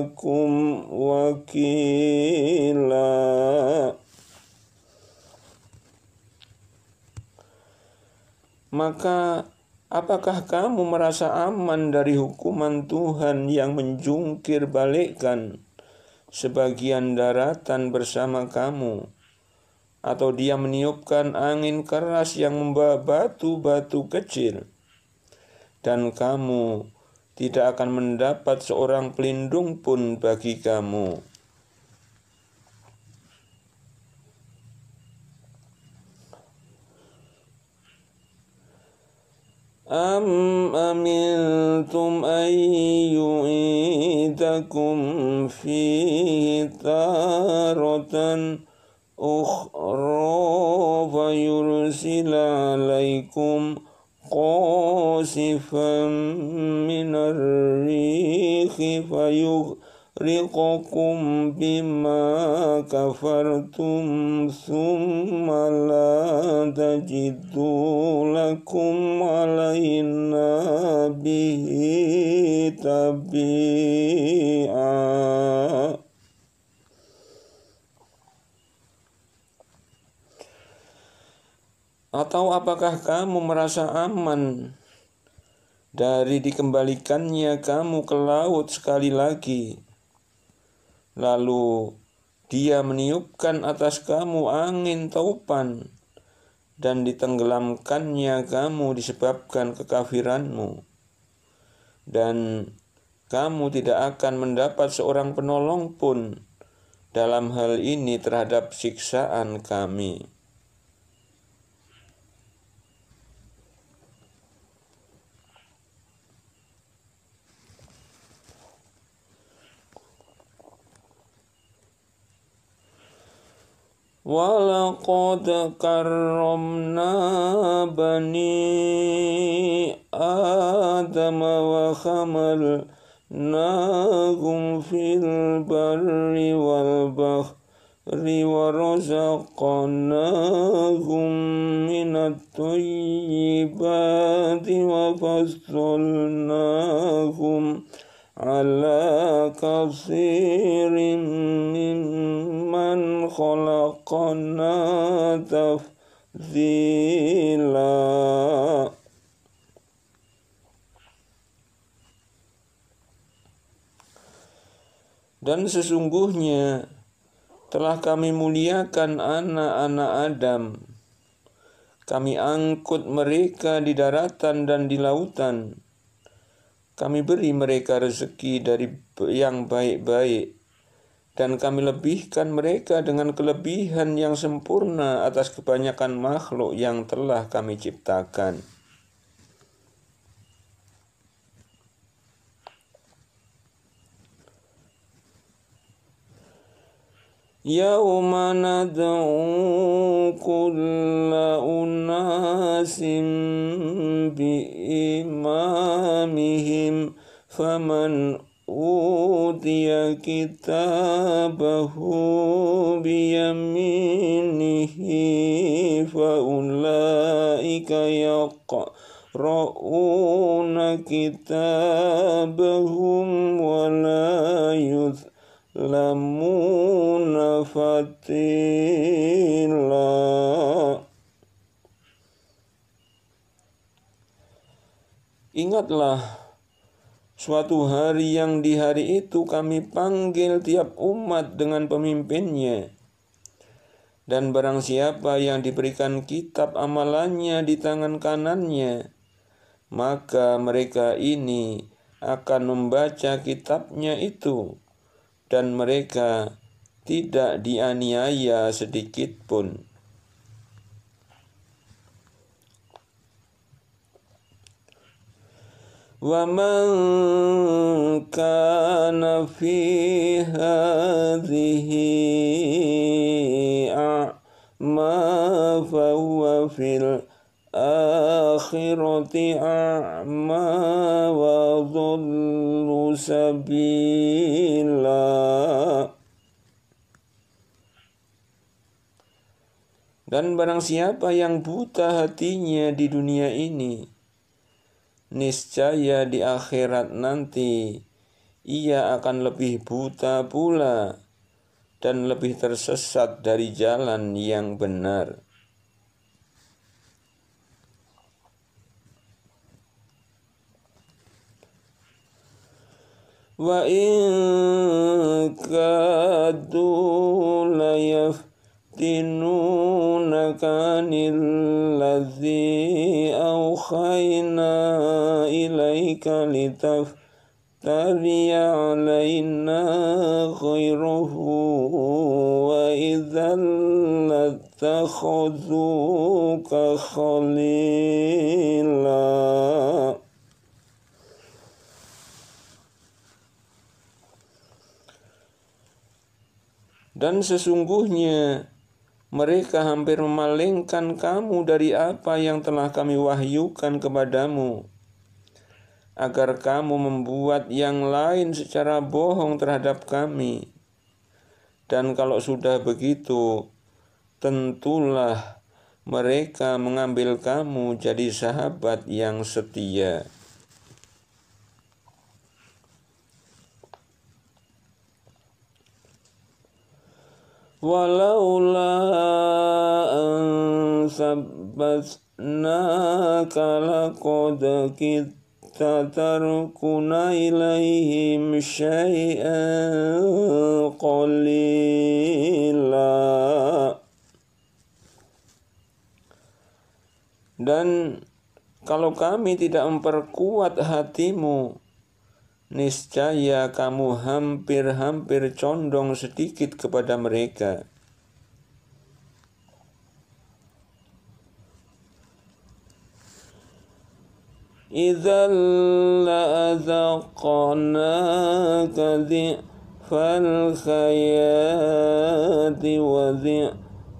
لكم وكيلا maka apakah kamu merasa aman dari hukuman Tuhan yang menjungkir balikkan sebagian daratan bersama kamu? Atau dia meniupkan angin keras yang membawa batu-batu kecil, dan kamu tidak akan mendapat seorang pelindung pun bagi kamu. أم أمنتم أن يعيدكم فيه تارة أخرى فيرسل عليكم قاصفا من الريح فيغرق يحرقكم بما كفرتم ثم لا تجدوا لكم علينا به تبيعا Atau apakah kamu merasa aman dari dikembalikannya kamu ke laut sekali lagi Lalu dia meniupkan atas kamu angin taupan dan ditenggelamkannya kamu disebabkan kekafiranmu. Dan kamu tidak akan mendapat seorang penolong pun dalam hal ini terhadap siksaan kami. ولقد كرمنا بني آدم وحملناهم في البر والبحر ورزقناهم من الطيبات وفصلناهم على كثير من خلقنا تفذيلا Dan sesungguhnya telah kami muliakan anak-anak Adam. Kami angkut mereka di daratan dan di lautan. Kami beri mereka rezeki dari yang baik-baik dan kami lebihkan mereka dengan kelebihan yang sempurna atas kebanyakan makhluk yang telah kami ciptakan. يوم ندعو كل أناس بإمامهم فمن أوتي كتابه بيمينه فأولئك يقرؤون كتابهم ولا يظلمون فتيلا Ingatlah Suatu hari yang di hari itu kami panggil tiap umat dengan pemimpinnya. Dan barang siapa yang diberikan kitab amalannya di tangan kanannya, maka mereka ini akan membaca kitabnya itu, dan mereka tidak dianiaya sedikit pun. ومن كان في هذه أعمى فهو في الآخرة أعمى وضل سبيلا Dan barang siapa yang buta hatinya di dunia ini, niscaya di akhirat nanti ia akan lebih buta pula dan lebih tersesat dari jalan yang benar. Wa in kadu layaf يفتنونك عن الذي أوحينا إليك لتفتري علينا غيره وإذا لاتخذوك خليلا Dan sesungguhnya mereka hampir memalingkan kamu dari apa yang telah kami wahyukan kepadamu, agar kamu membuat yang lain secara bohong terhadap kami. Dan kalau sudah begitu, tentulah mereka mengambil kamu jadi sahabat yang setia. ولولا أن ثبتناك لقد كدت تركنا إليهم شيئا قليلا Dan kalau kami tidak memperkuat hatimu niscaya kamu hampir-hampir condong sedikit kepada mereka. إذا وذئب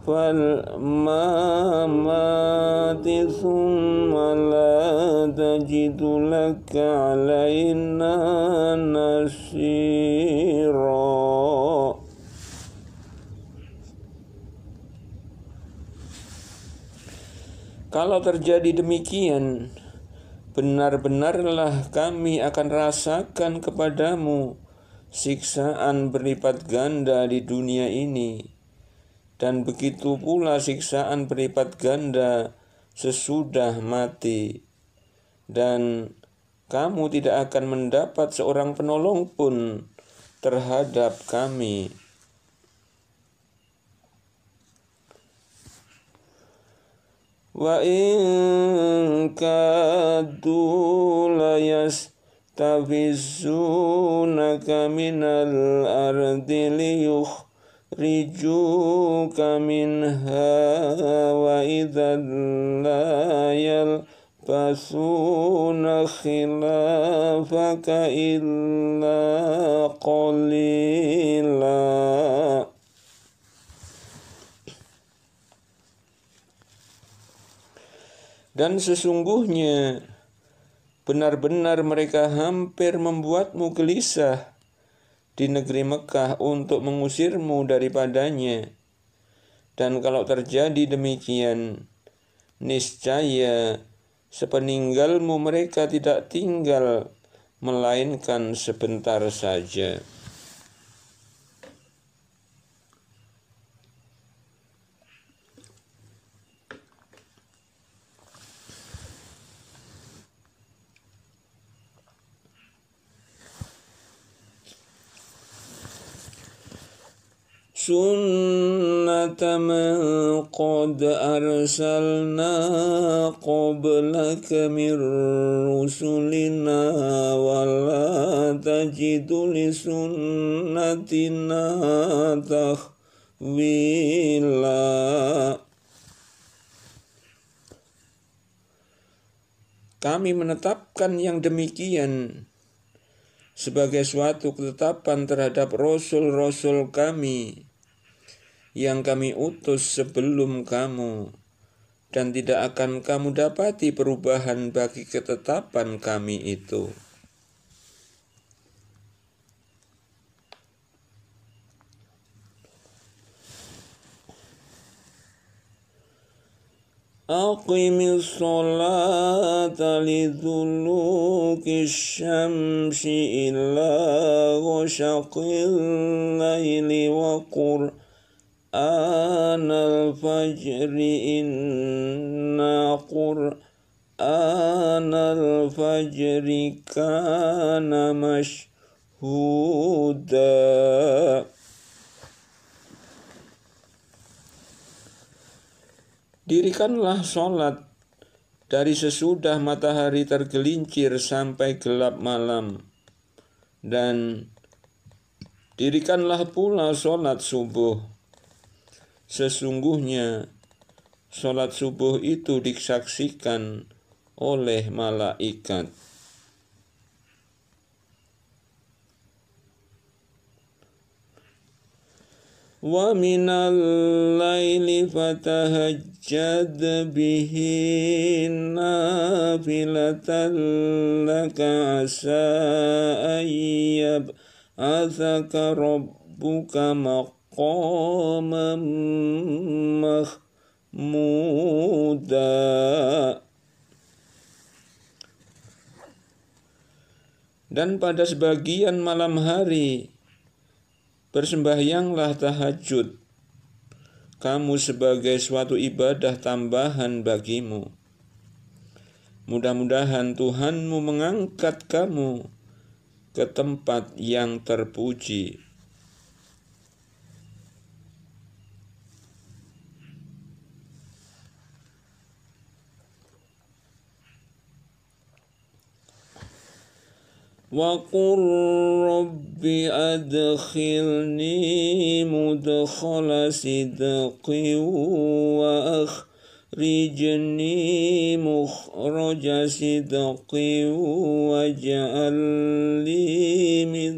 فالمامات ثم لا تجد لك علينا نصيرا Kalau terjadi demikian, benar-benarlah kami akan rasakan kepadamu siksaan berlipat ganda di dunia ini dan begitu pula siksaan berlipat ganda sesudah mati dan kamu tidak akan mendapat seorang penolong pun terhadap kami wa in kadu layas minal يخرجوك منها وإذا لا يلبسون خلافك إلا قليلا Dan sesungguhnya benar-benar mereka hampir membuatmu gelisah di negeri Mekah untuk mengusirmu daripadanya. Dan kalau terjadi demikian, niscaya sepeninggalmu mereka tidak tinggal, melainkan sebentar saja. سنة من قد أرسلنا قبلك من رسلنا ولا تجد لسنتنا تحويلا Kami menetapkan yang demikian sebagai suatu ketetapan terhadap rasul-rasul kami yang kami utus sebelum kamu, dan tidak akan kamu dapati perubahan bagi ketetapan kami itu. أقم الصلاة لذلوك الشمس إلى غشق الليل وقرآن آن الفجر إن قرآن الفجر كان مشهودا Dirikanlah sholat dari sesudah matahari tergelincir sampai gelap malam, dan dirikanlah pula sholat subuh Sesungguhnya sholat subuh itu disaksikan oleh malaikat. Wa minal laili fatahajjad bihi nafilatan laka asa ayyab athaka rabbuka maqam مقاما Dan pada sebagian malam hari bersembahyanglah tahajud kamu sebagai suatu ibadah tambahan bagimu. Mudah-mudahan Tuhanmu mengangkat kamu ke tempat yang terpuji. وقل رب أدخلني مدخل صدق وأخرجني مخرج صدق واجعل لي من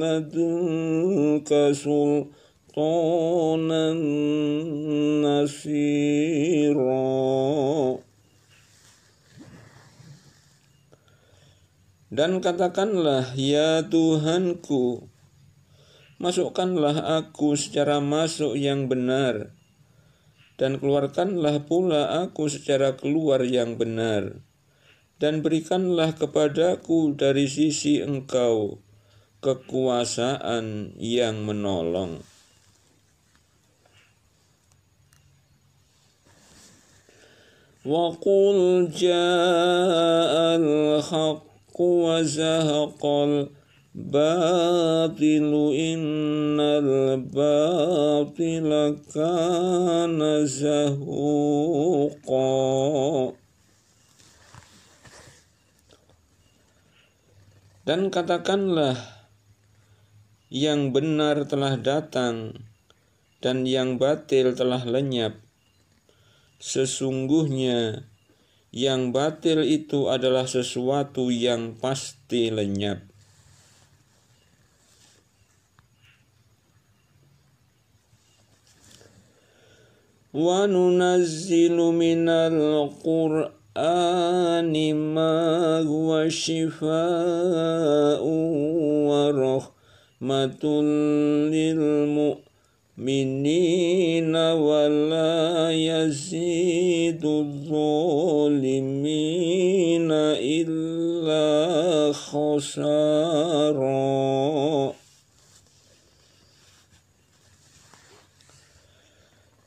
لدنك سلطانا نصيرا Dan katakanlah, "Ya Tuhanku, masukkanlah aku secara masuk yang benar, dan keluarkanlah pula aku secara keluar yang benar, dan berikanlah kepadaku dari sisi Engkau kekuasaan yang menolong." وقل جاء الحق وزهق الباطل إن الباطل كان زهوقا Dan katakanlah yang benar telah datang dan yang batil telah lenyap. Sesungguhnya yang batil itu adalah sesuatu yang pasti lenyap. Wa nunazzilu minal Qur'ani ma huwa wa Minina ولا يزيد الظالمين إلا خسارا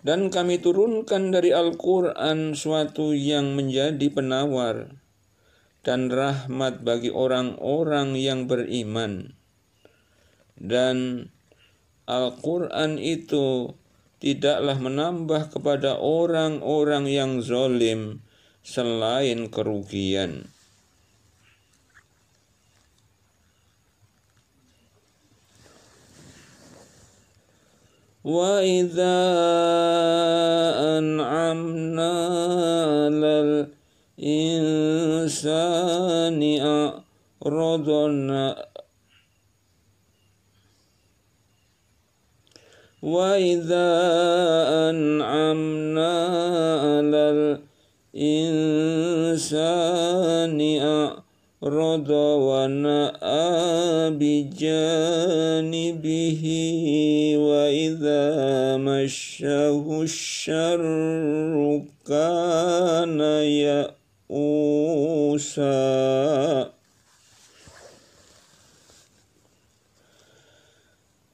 Dan kami turunkan dari Al-Quran suatu yang menjadi penawar dan rahmat bagi orang-orang yang beriman. Dan Al-Quran itu tidaklah menambah kepada orang-orang yang zolim selain kerugian. وإذا أنعمنا على الإنسان أعرض وإذا أنعمنا على الإنسان أعرض ونأى بجانبه وإذا مشه الشر كان يئوسا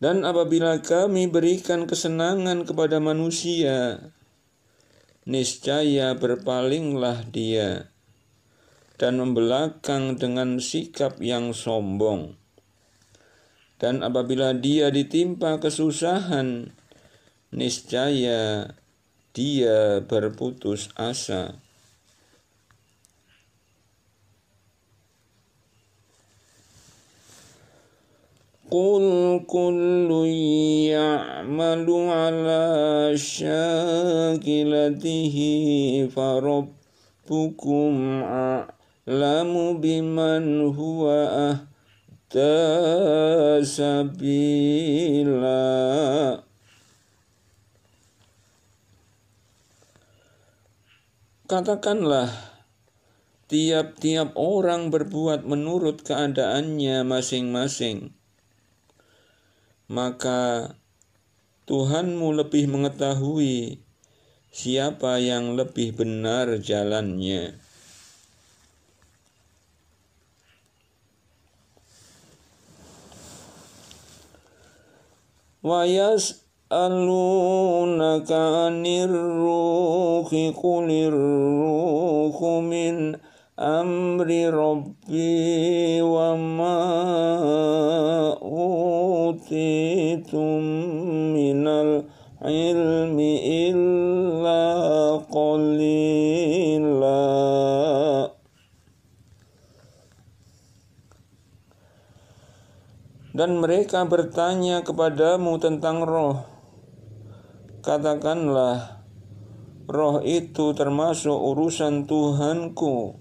Dan apabila kami berikan kesenangan kepada manusia, niscaya berpalinglah dia dan membelakang dengan sikap yang sombong. Dan apabila dia ditimpa kesusahan, niscaya dia berputus asa. قل كل يعمل على شاكلته فربكم أعلم بمن هو أهدى سبيلا Katakanlah, tiap-tiap orang berbuat menurut keadaannya masing-masing maka Tuhanmu lebih mengetahui siapa yang lebih benar jalannya. Wayas alunaka anir kulirruhu min ruhu amri rabbi wa ma utitum minal ilmi illa Dan mereka bertanya kepadamu tentang roh. Katakanlah, roh itu termasuk urusan Tuhanku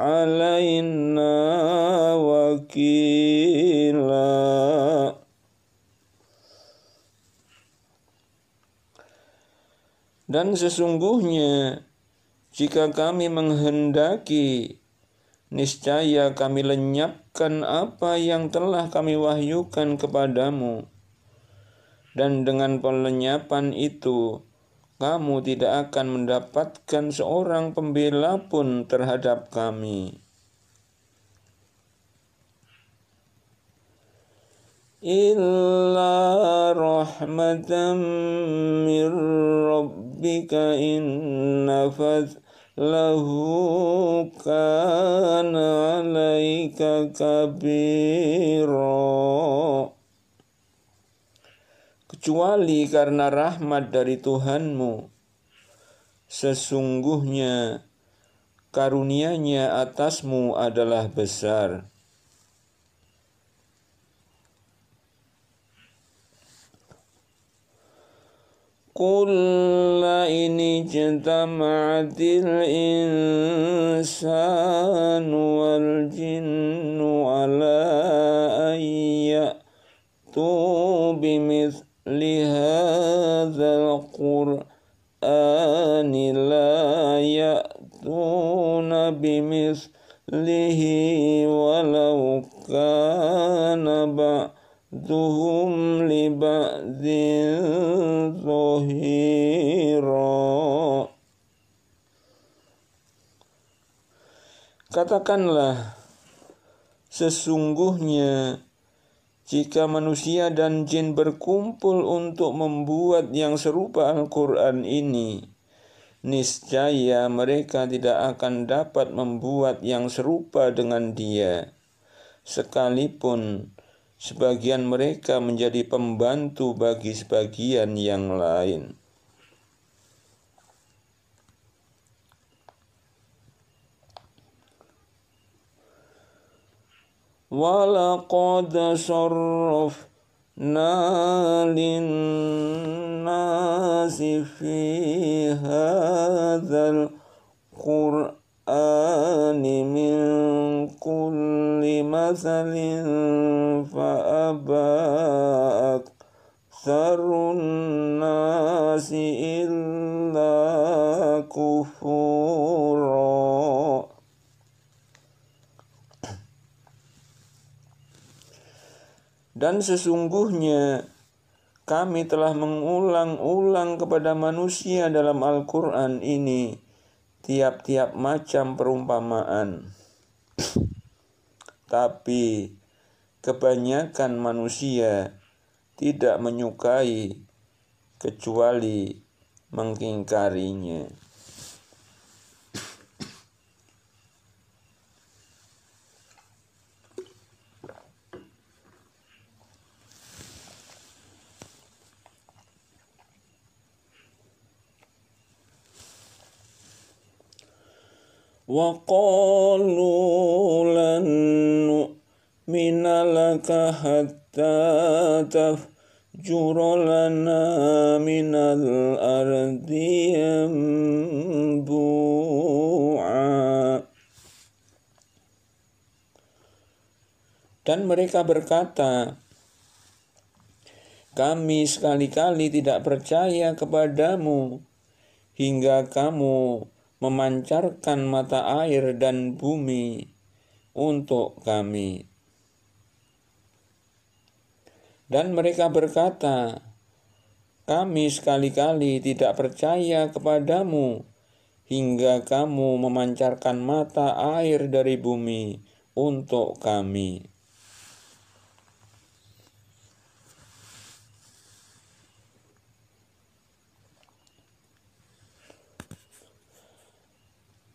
علينا وكيلا Dan sesungguhnya jika kami menghendaki niscaya kami lenyapkan apa yang telah kami wahyukan kepadamu dan dengan pelenyapan itu kamu tidak akan mendapatkan seorang pembela pun terhadap kami. Illa rahmatan min rabbika inna fadlahu kana alaika kabirah kecuali karena rahmat dari Tuhanmu. Sesungguhnya karunianya atasmu adalah besar. cinta لئن insan wal jinnu ala ayya tu bimith لهذا القرآن لا يأتون بمثله ولو كان بعضهم لبعض ظهيرا Katakanlah, sesungguhnya jika manusia dan jin berkumpul untuk membuat yang serupa Al-Quran ini, niscaya mereka tidak akan dapat membuat yang serupa dengan dia. Sekalipun sebagian mereka menjadi pembantu bagi sebagian yang lain. ولقد صرفنا للناس في هذا القرآن من كل مثل فأبى أكثر الناس إلا كفورا Dan sesungguhnya kami telah mengulang-ulang kepada manusia dalam Al-Quran ini tiap-tiap macam perumpamaan. Tapi kebanyakan manusia tidak menyukai kecuali mengingkarinya. وقالوا لن نؤمن لك حتى تفجر لنا من الأرض ينبوعا Dan mereka berkata, kami sekali-kali tidak percaya kepadamu hingga kamu memancarkan mata air dan bumi untuk kami. Dan mereka berkata, "Kami sekali-kali tidak percaya kepadamu hingga kamu memancarkan mata air dari bumi untuk kami."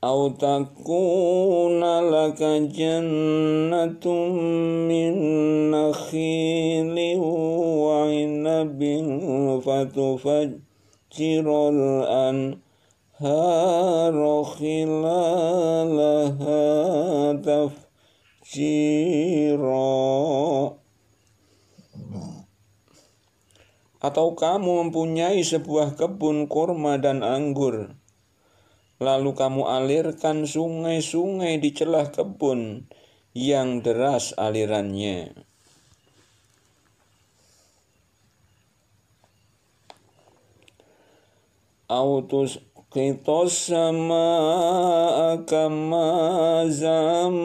أو تكون لك جنة من نخيل وعنب فتفجر الأنهار خلالها تفجيرا Atau kamu mempunyai sebuah kebun kurma dan anggur, Lalu kamu alirkan sungai-sungai di celah kebun yang deras alirannya. Autus kitos sama akama zam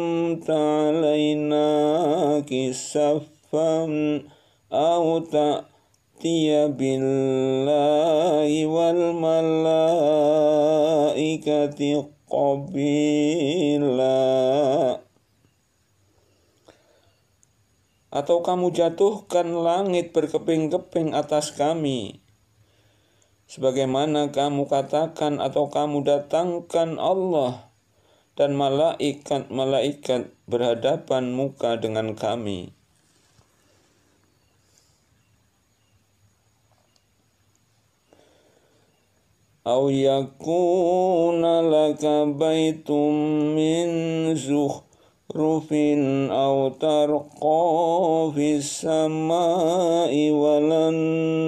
talaina kisafan au يأتي بالله والملائكة قبيلا Atau kamu jatuhkan langit berkeping-keping atas kami Sebagaimana kamu katakan atau kamu datangkan Allah Dan malaikat-malaikat berhadapan muka dengan kami أو يكون لك بيت من زخرف أو ترقى في السماء ولن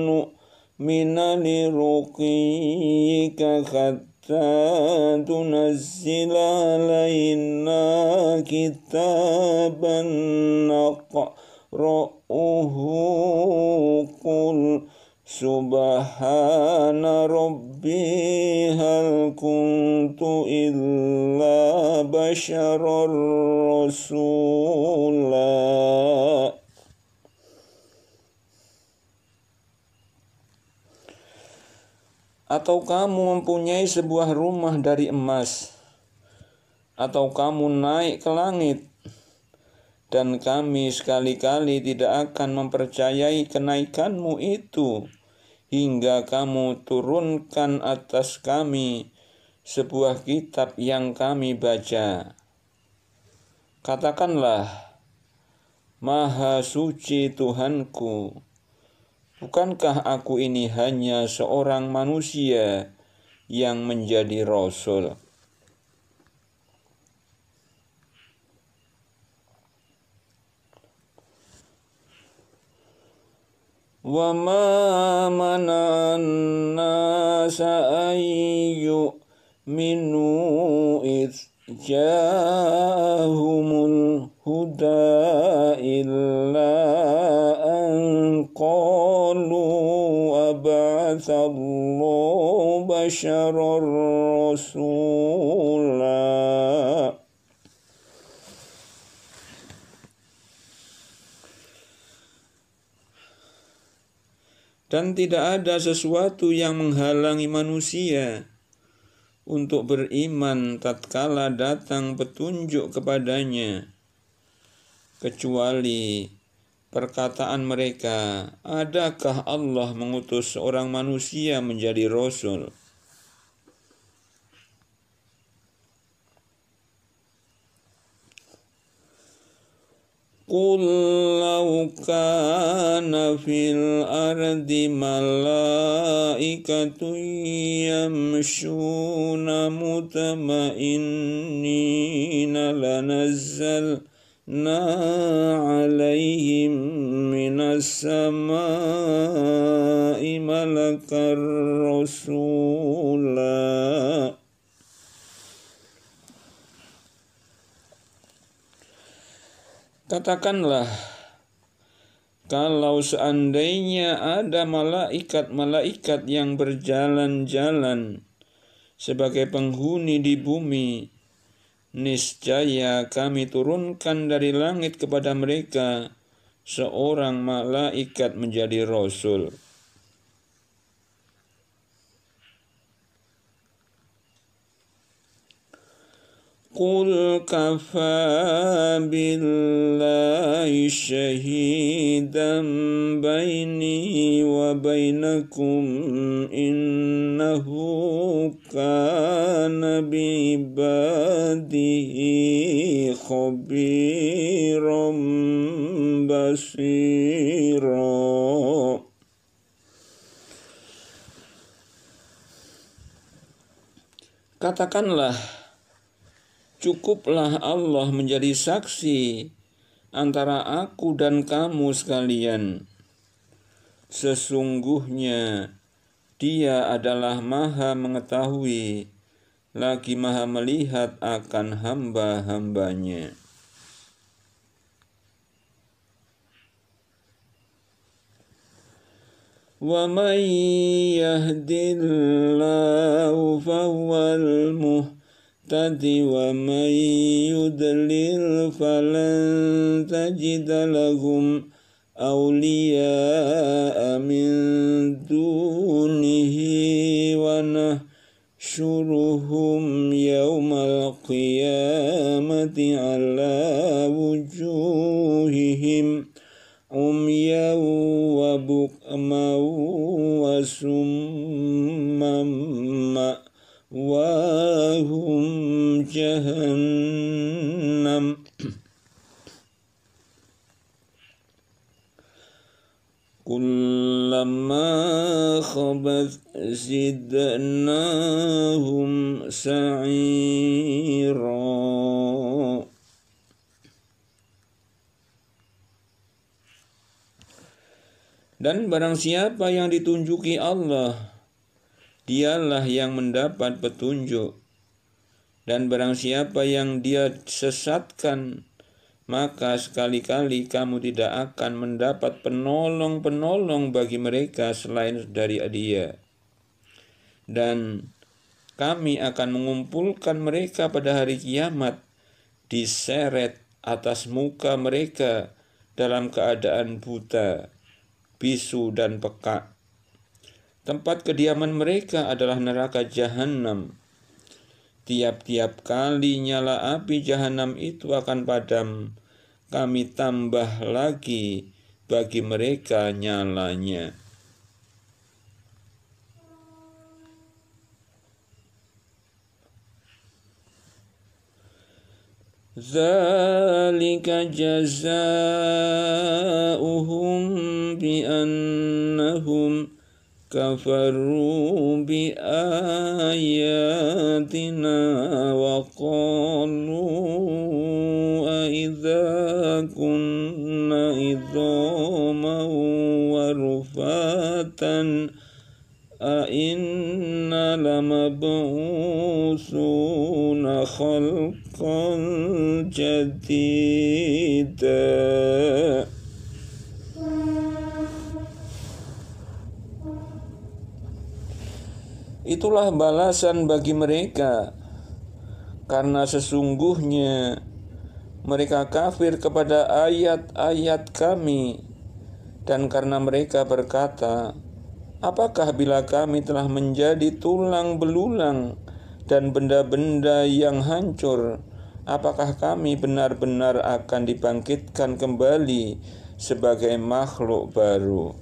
نؤمن لرقيك حتى تنزل علينا كتابا نقرأه قل سبحان ربي هل كنت إلا بشرا رسولا Atau kamu mempunyai sebuah rumah dari emas Atau kamu naik ke langit dan kami sekali-kali tidak akan mempercayai kenaikanmu itu hingga kamu turunkan atas kami sebuah kitab yang kami baca. Katakanlah, Maha Suci Tuhanku, bukankah aku ini hanya seorang manusia yang menjadi rasul? وما منع الناس أن يؤمنوا إذ جاءهم الهدى إلا أن قالوا أبعث الله بشرا رسولا dan tidak ada sesuatu yang menghalangi manusia untuk beriman tatkala datang petunjuk kepadanya kecuali perkataan mereka adakah Allah mengutus seorang manusia menjadi rasul قل لو كان في الأرض ملائكة يمشون مطمئنين لنزلنا عليهم من السماء ملكا رسولا Katakanlah, kalau seandainya ada malaikat-malaikat yang berjalan-jalan sebagai penghuni di bumi, niscaya kami turunkan dari langit kepada mereka seorang malaikat menjadi rasul. قل كفى بالله شهيدا بيني وبينكم إنه كان بعباده خبيرا بصيرا Katakanlah, Cukuplah Allah menjadi saksi antara aku dan kamu sekalian. Sesungguhnya Dia adalah Maha Mengetahui, lagi Maha Melihat akan hamba-hambanya. وَمَن يَهْدِ اللَّهُ فَهُوَ الْمُهْتَدِ المهتد ومن يدلل فلن تجد لهم أولياء من دونه ونحشرهم يوم القيامة على وجوههم عميا وبكما وسما مأواهم جهنم كلما خبث زدناهم سعيرا Dan barang siapa yang ditunjuki Allah, dialah yang mendapat petunjuk. Dan barang siapa yang dia sesatkan, maka sekali-kali kamu tidak akan mendapat penolong-penolong bagi mereka selain dari dia. Dan kami akan mengumpulkan mereka pada hari kiamat, diseret atas muka mereka dalam keadaan buta, bisu dan pekak. Tempat kediaman mereka adalah neraka jahanam Tiap-tiap kali nyala api jahanam itu akan padam, kami tambah lagi bagi mereka nyalanya. jaza'uhum bi بأنهم كفروا بآياتنا وقالوا أإذا كنا عظاما ورفاتا أئنا لمبعوثون خلقا جديدا Itulah balasan bagi mereka karena sesungguhnya mereka kafir kepada ayat-ayat kami dan karena mereka berkata apakah bila kami telah menjadi tulang belulang dan benda-benda yang hancur apakah kami benar-benar akan dibangkitkan kembali sebagai makhluk baru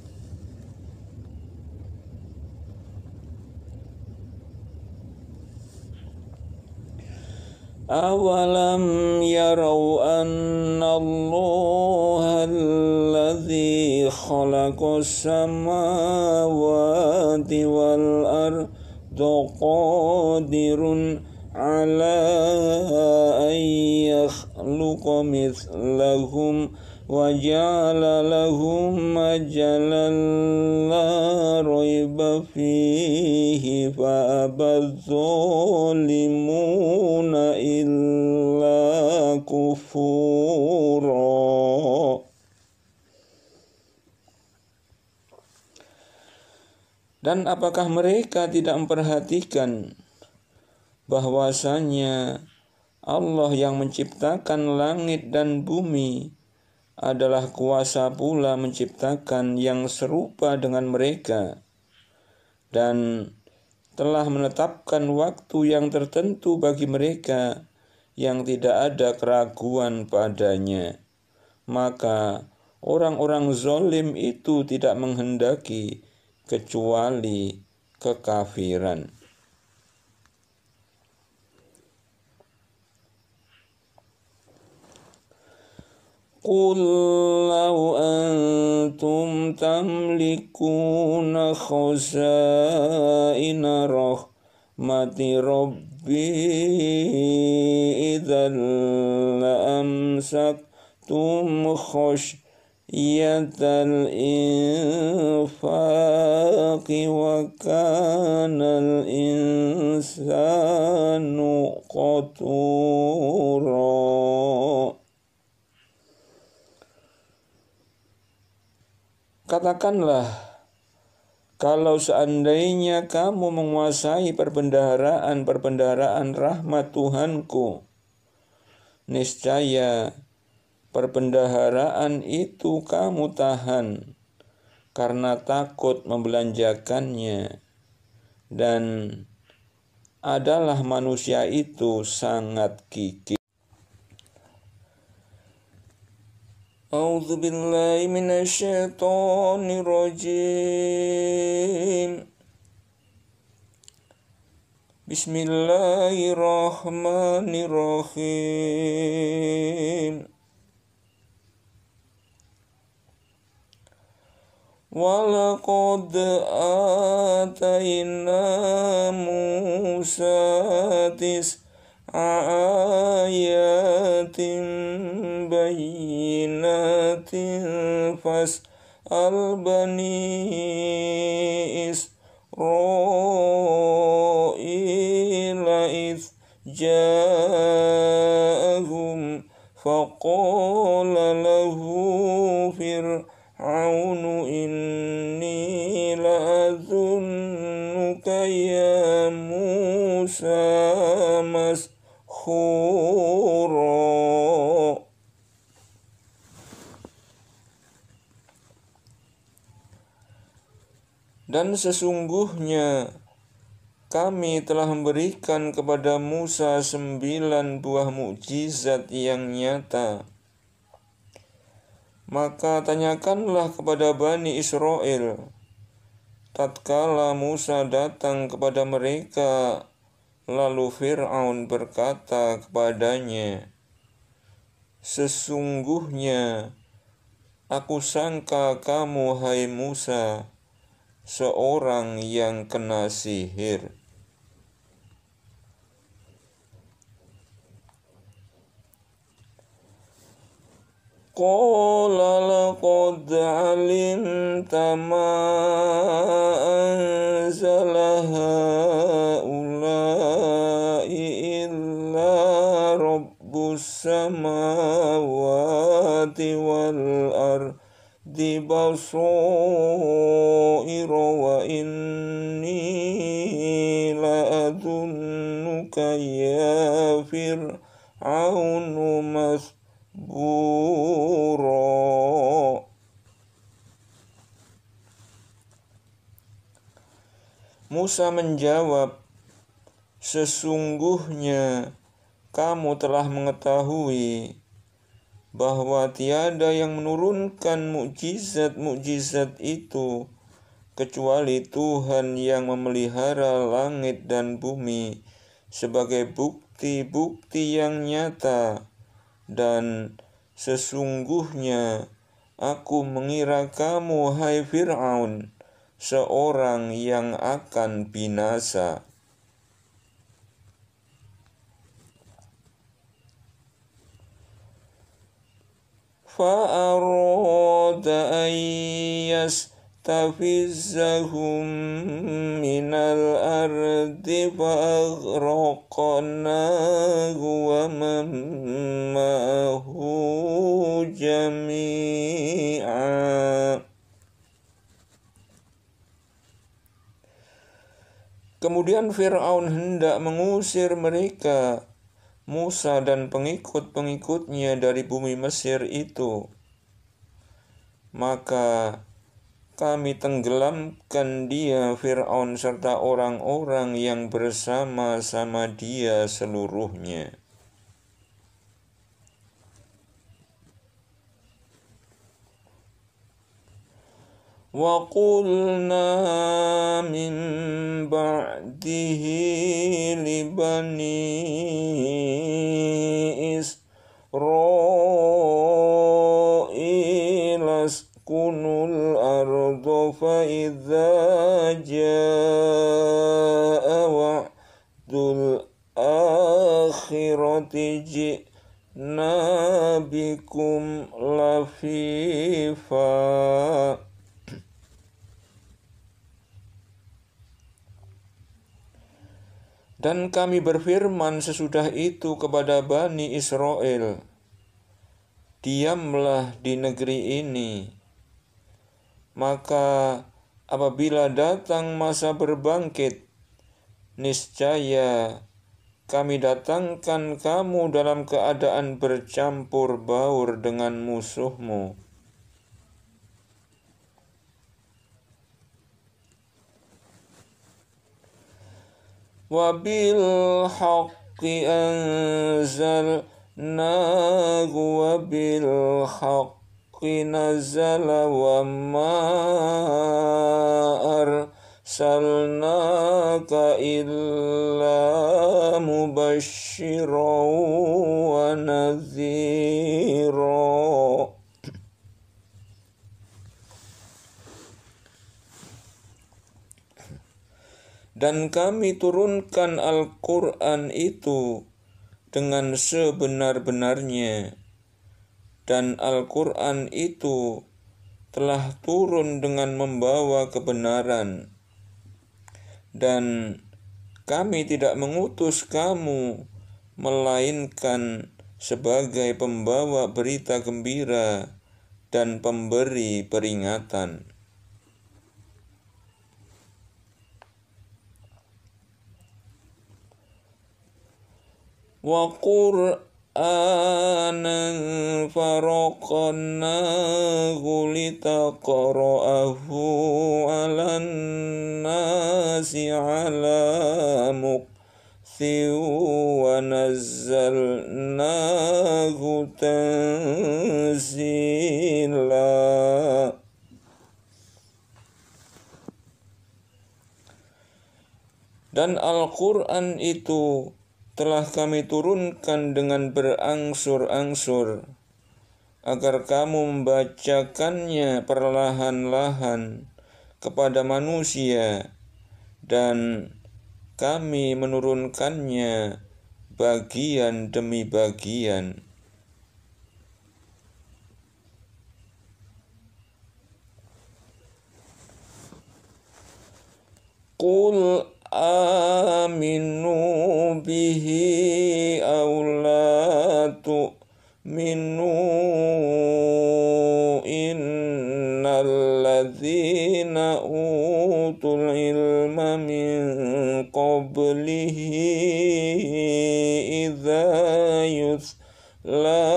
أولم يروا أن الله الذي خلق السماوات والأرض قادر على أن يخلق مثلهم ؟ وجعل لهم أجلا لا ريب فيه فأبى الظالمون إلا كفورا Dan apakah mereka tidak memperhatikan bahwasanya Allah yang menciptakan langit dan bumi adalah kuasa pula menciptakan yang serupa dengan mereka dan telah menetapkan waktu yang tertentu bagi mereka yang tidak ada keraguan padanya maka orang-orang zolim itu tidak menghendaki kecuali kekafiran قل لو أنتم تملكون خزائن رحمة ربي إذا لأمسكتم خشية الإنفاق وكان الإنسان قتورا Katakanlah, kalau seandainya kamu menguasai perbendaharaan-perbendaharaan rahmat Tuhanku, niscaya perbendaharaan itu kamu tahan karena takut membelanjakannya dan adalah manusia itu sangat gigih. أعوذ بالله من الشيطان الرجيم بسم الله الرحمن الرحيم ولقد آتينا موسى تسعة آيات بينات فاسأل بني إسرائيل إذ جاءهم فقال له فرعون إني لأظنك يا موسى Dan sesungguhnya kami telah memberikan kepada Musa sembilan buah mukjizat yang nyata. Maka tanyakanlah kepada Bani Israel, tatkala Musa datang kepada mereka Lalu Fir'aun berkata kepadanya, Sesungguhnya aku sangka kamu, hai Musa, seorang yang kena sihir. قال لقد علمت ما أنزل هؤلاء إلا رب السماوات والأرض بصائر وإني لأدنك يا فرعون مثلا buruk Musa menjawab, "Sesungguhnya kamu telah mengetahui bahwa tiada yang menurunkan mukjizat-mukjizat itu kecuali Tuhan yang memelihara langit dan bumi sebagai bukti-bukti yang nyata dan sesungguhnya aku mengira kamu hai Fir'aun seorang yang akan binasa. فأراد فاستفزهم من الأرض فأغرقناه ومن معه جميعا Kemudian Fir'aun hendak mengusir mereka, Musa dan pengikut-pengikutnya dari bumi Mesir itu. Maka kami tenggelamkan dia Fir'aun serta orang-orang yang bersama-sama dia seluruhnya. وقلنا من بعده لبني فإذا جاء وعد الآخرة جئنا بكم لفيفا Dan kami berfirman sesudah itu kepada Bani Israel, Diamlah di negeri ini, maka apabila datang masa berbangkit, niscaya kami datangkan kamu dalam keadaan bercampur baur dengan musuhmu. Wabil haqqi anzalnahu wabil haqqi نزل وما أرسلناك إلا مبشرا ونذيرا Dan kami turunkan Al-Quran itu dengan sebenar-benarnya dan Al-Quran itu telah turun dengan membawa kebenaran, dan kami tidak mengutus kamu, melainkan sebagai pembawa berita gembira dan pemberi peringatan. Wa قرآنا فرقناه لتقرأه على الناس على مكث ونزلناه تنزيلا Dan Al-Quran itu telah kami turunkan dengan berangsur-angsur, agar kamu membacakannya perlahan-lahan kepada manusia, dan kami menurunkannya bagian demi bagian. Qul آمنوا به أو لا تؤمنوا إن الذين أوتوا العلم من قبله إذا يثلى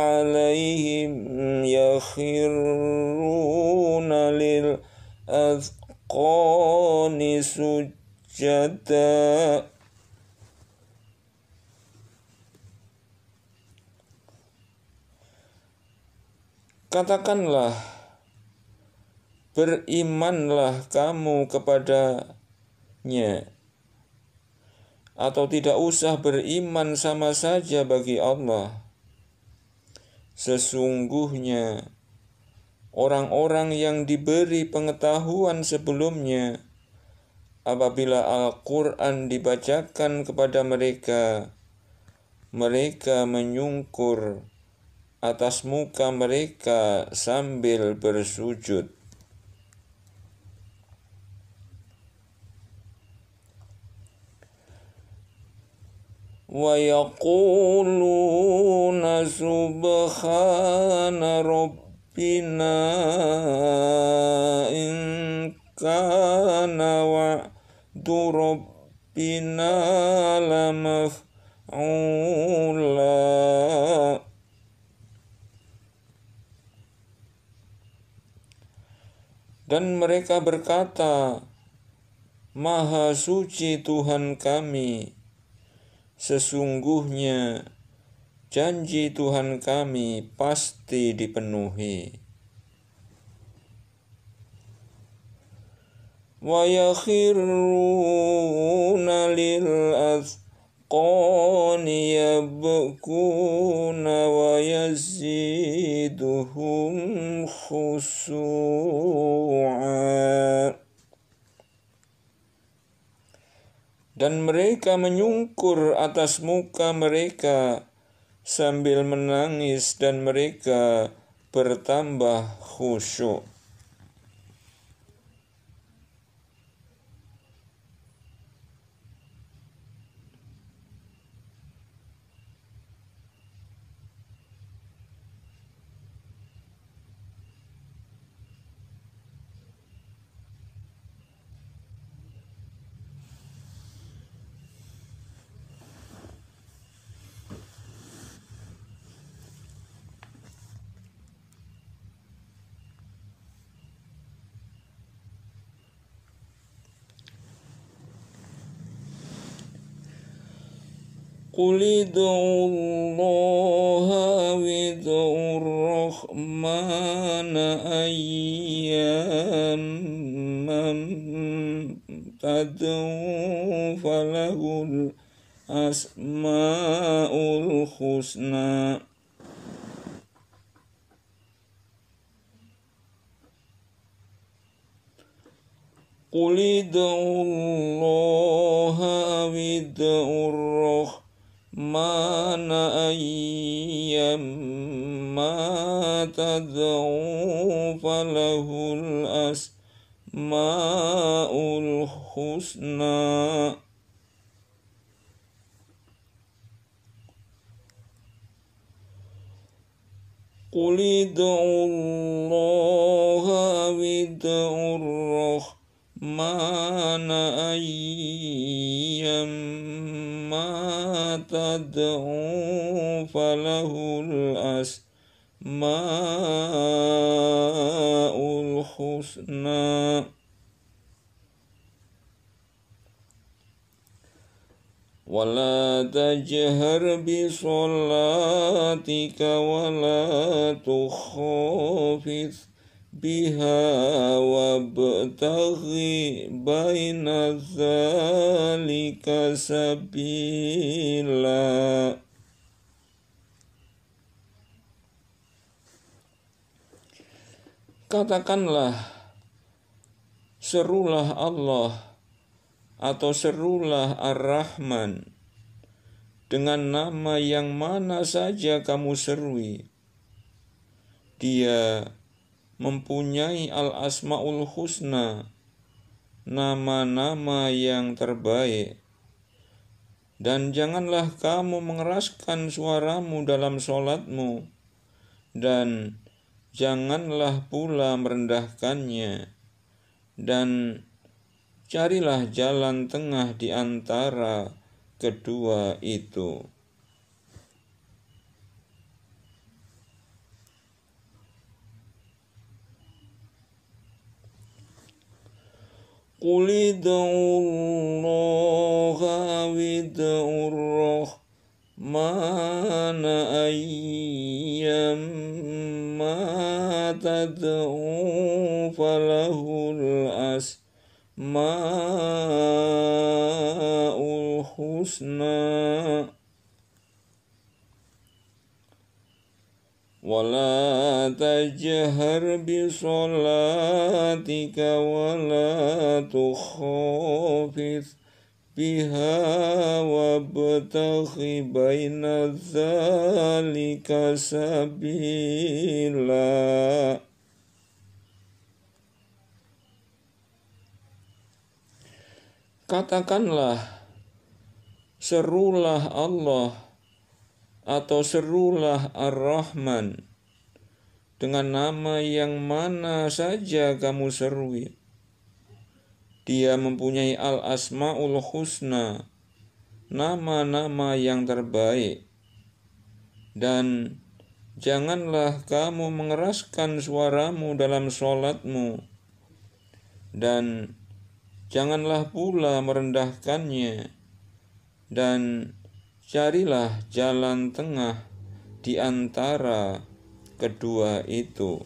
عليهم يخرون للأذقان سجدا Katakanlah, berimanlah kamu kepadanya, atau tidak usah beriman sama saja bagi Allah. Sesungguhnya, orang-orang yang diberi pengetahuan sebelumnya apabila Al-Quran dibacakan kepada mereka, mereka menyungkur atas muka mereka sambil bersujud. ويقولون سبحان ربنا إن كان وعد ربنا لمفعولا Dan mereka berkata, Maha suci Tuhan kami, sesungguhnya janji Tuhan kami pasti dipenuhi. ويخرون للأذقان يبكون ويزيدهم خشوعا Dan mereka menyungkur atas muka mereka sambil menangis dan mereka bertambah khusyuk. قل ادعوا الله وادعوا الرحمن أياما تدعوا فله الأسماء الحسنى قل ادعوا الله وادعوا الرحمن مان أيما ما تدعو فله الأسماء الحسنى قل ادعوا الله وادعوا الرحمن أي ما تدعو فله الأسماء الحسنى ولا تجهر بصلاتك ولا تخافث بها وابتغي بين ذلك سبيلا Katakanlah, serulah Allah atau serulah Ar-Rahman dengan nama yang mana saja kamu serui. Dia mempunyai al-asmaul husna, nama-nama yang terbaik. Dan janganlah kamu mengeraskan suaramu dalam solatmu, dan janganlah pula merendahkannya, dan carilah jalan tengah di antara kedua itu. قل ادعوا الله أو ادعوا الرحمن أيما تدعوا فله الأسماء الحسنى ولا تجهر بصلاتك ولا تخافت بها وابتغ بين ذلك سبيلا Katakanlah, serulah Allah atau serulah Ar-Rahman dengan nama yang mana saja kamu serui. Dia mempunyai Al-Asma'ul Husna, nama-nama yang terbaik. Dan janganlah kamu mengeraskan suaramu dalam sholatmu, dan janganlah pula merendahkannya, dan Carilah jalan tengah di antara kedua itu.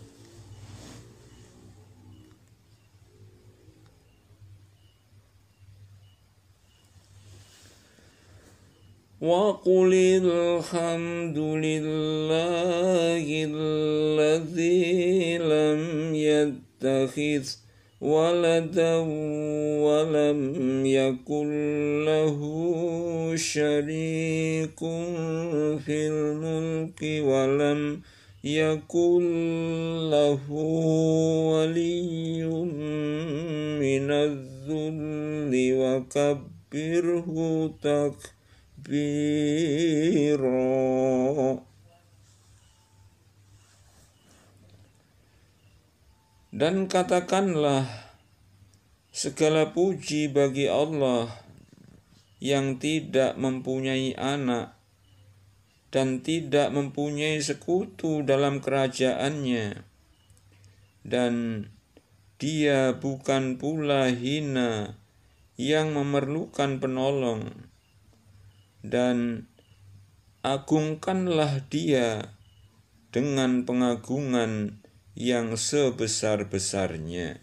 وقل الحمد لله الذي لم يتخذ ولدا ولم يكن له شريك في الملك ولم يكن له ولي من الذل وكبره تكبيرا Dan katakanlah segala puji bagi Allah yang tidak mempunyai anak dan tidak mempunyai sekutu dalam kerajaannya dan dia bukan pula hina yang memerlukan penolong dan agungkanlah dia dengan pengagungan yang sebesar-besarnya.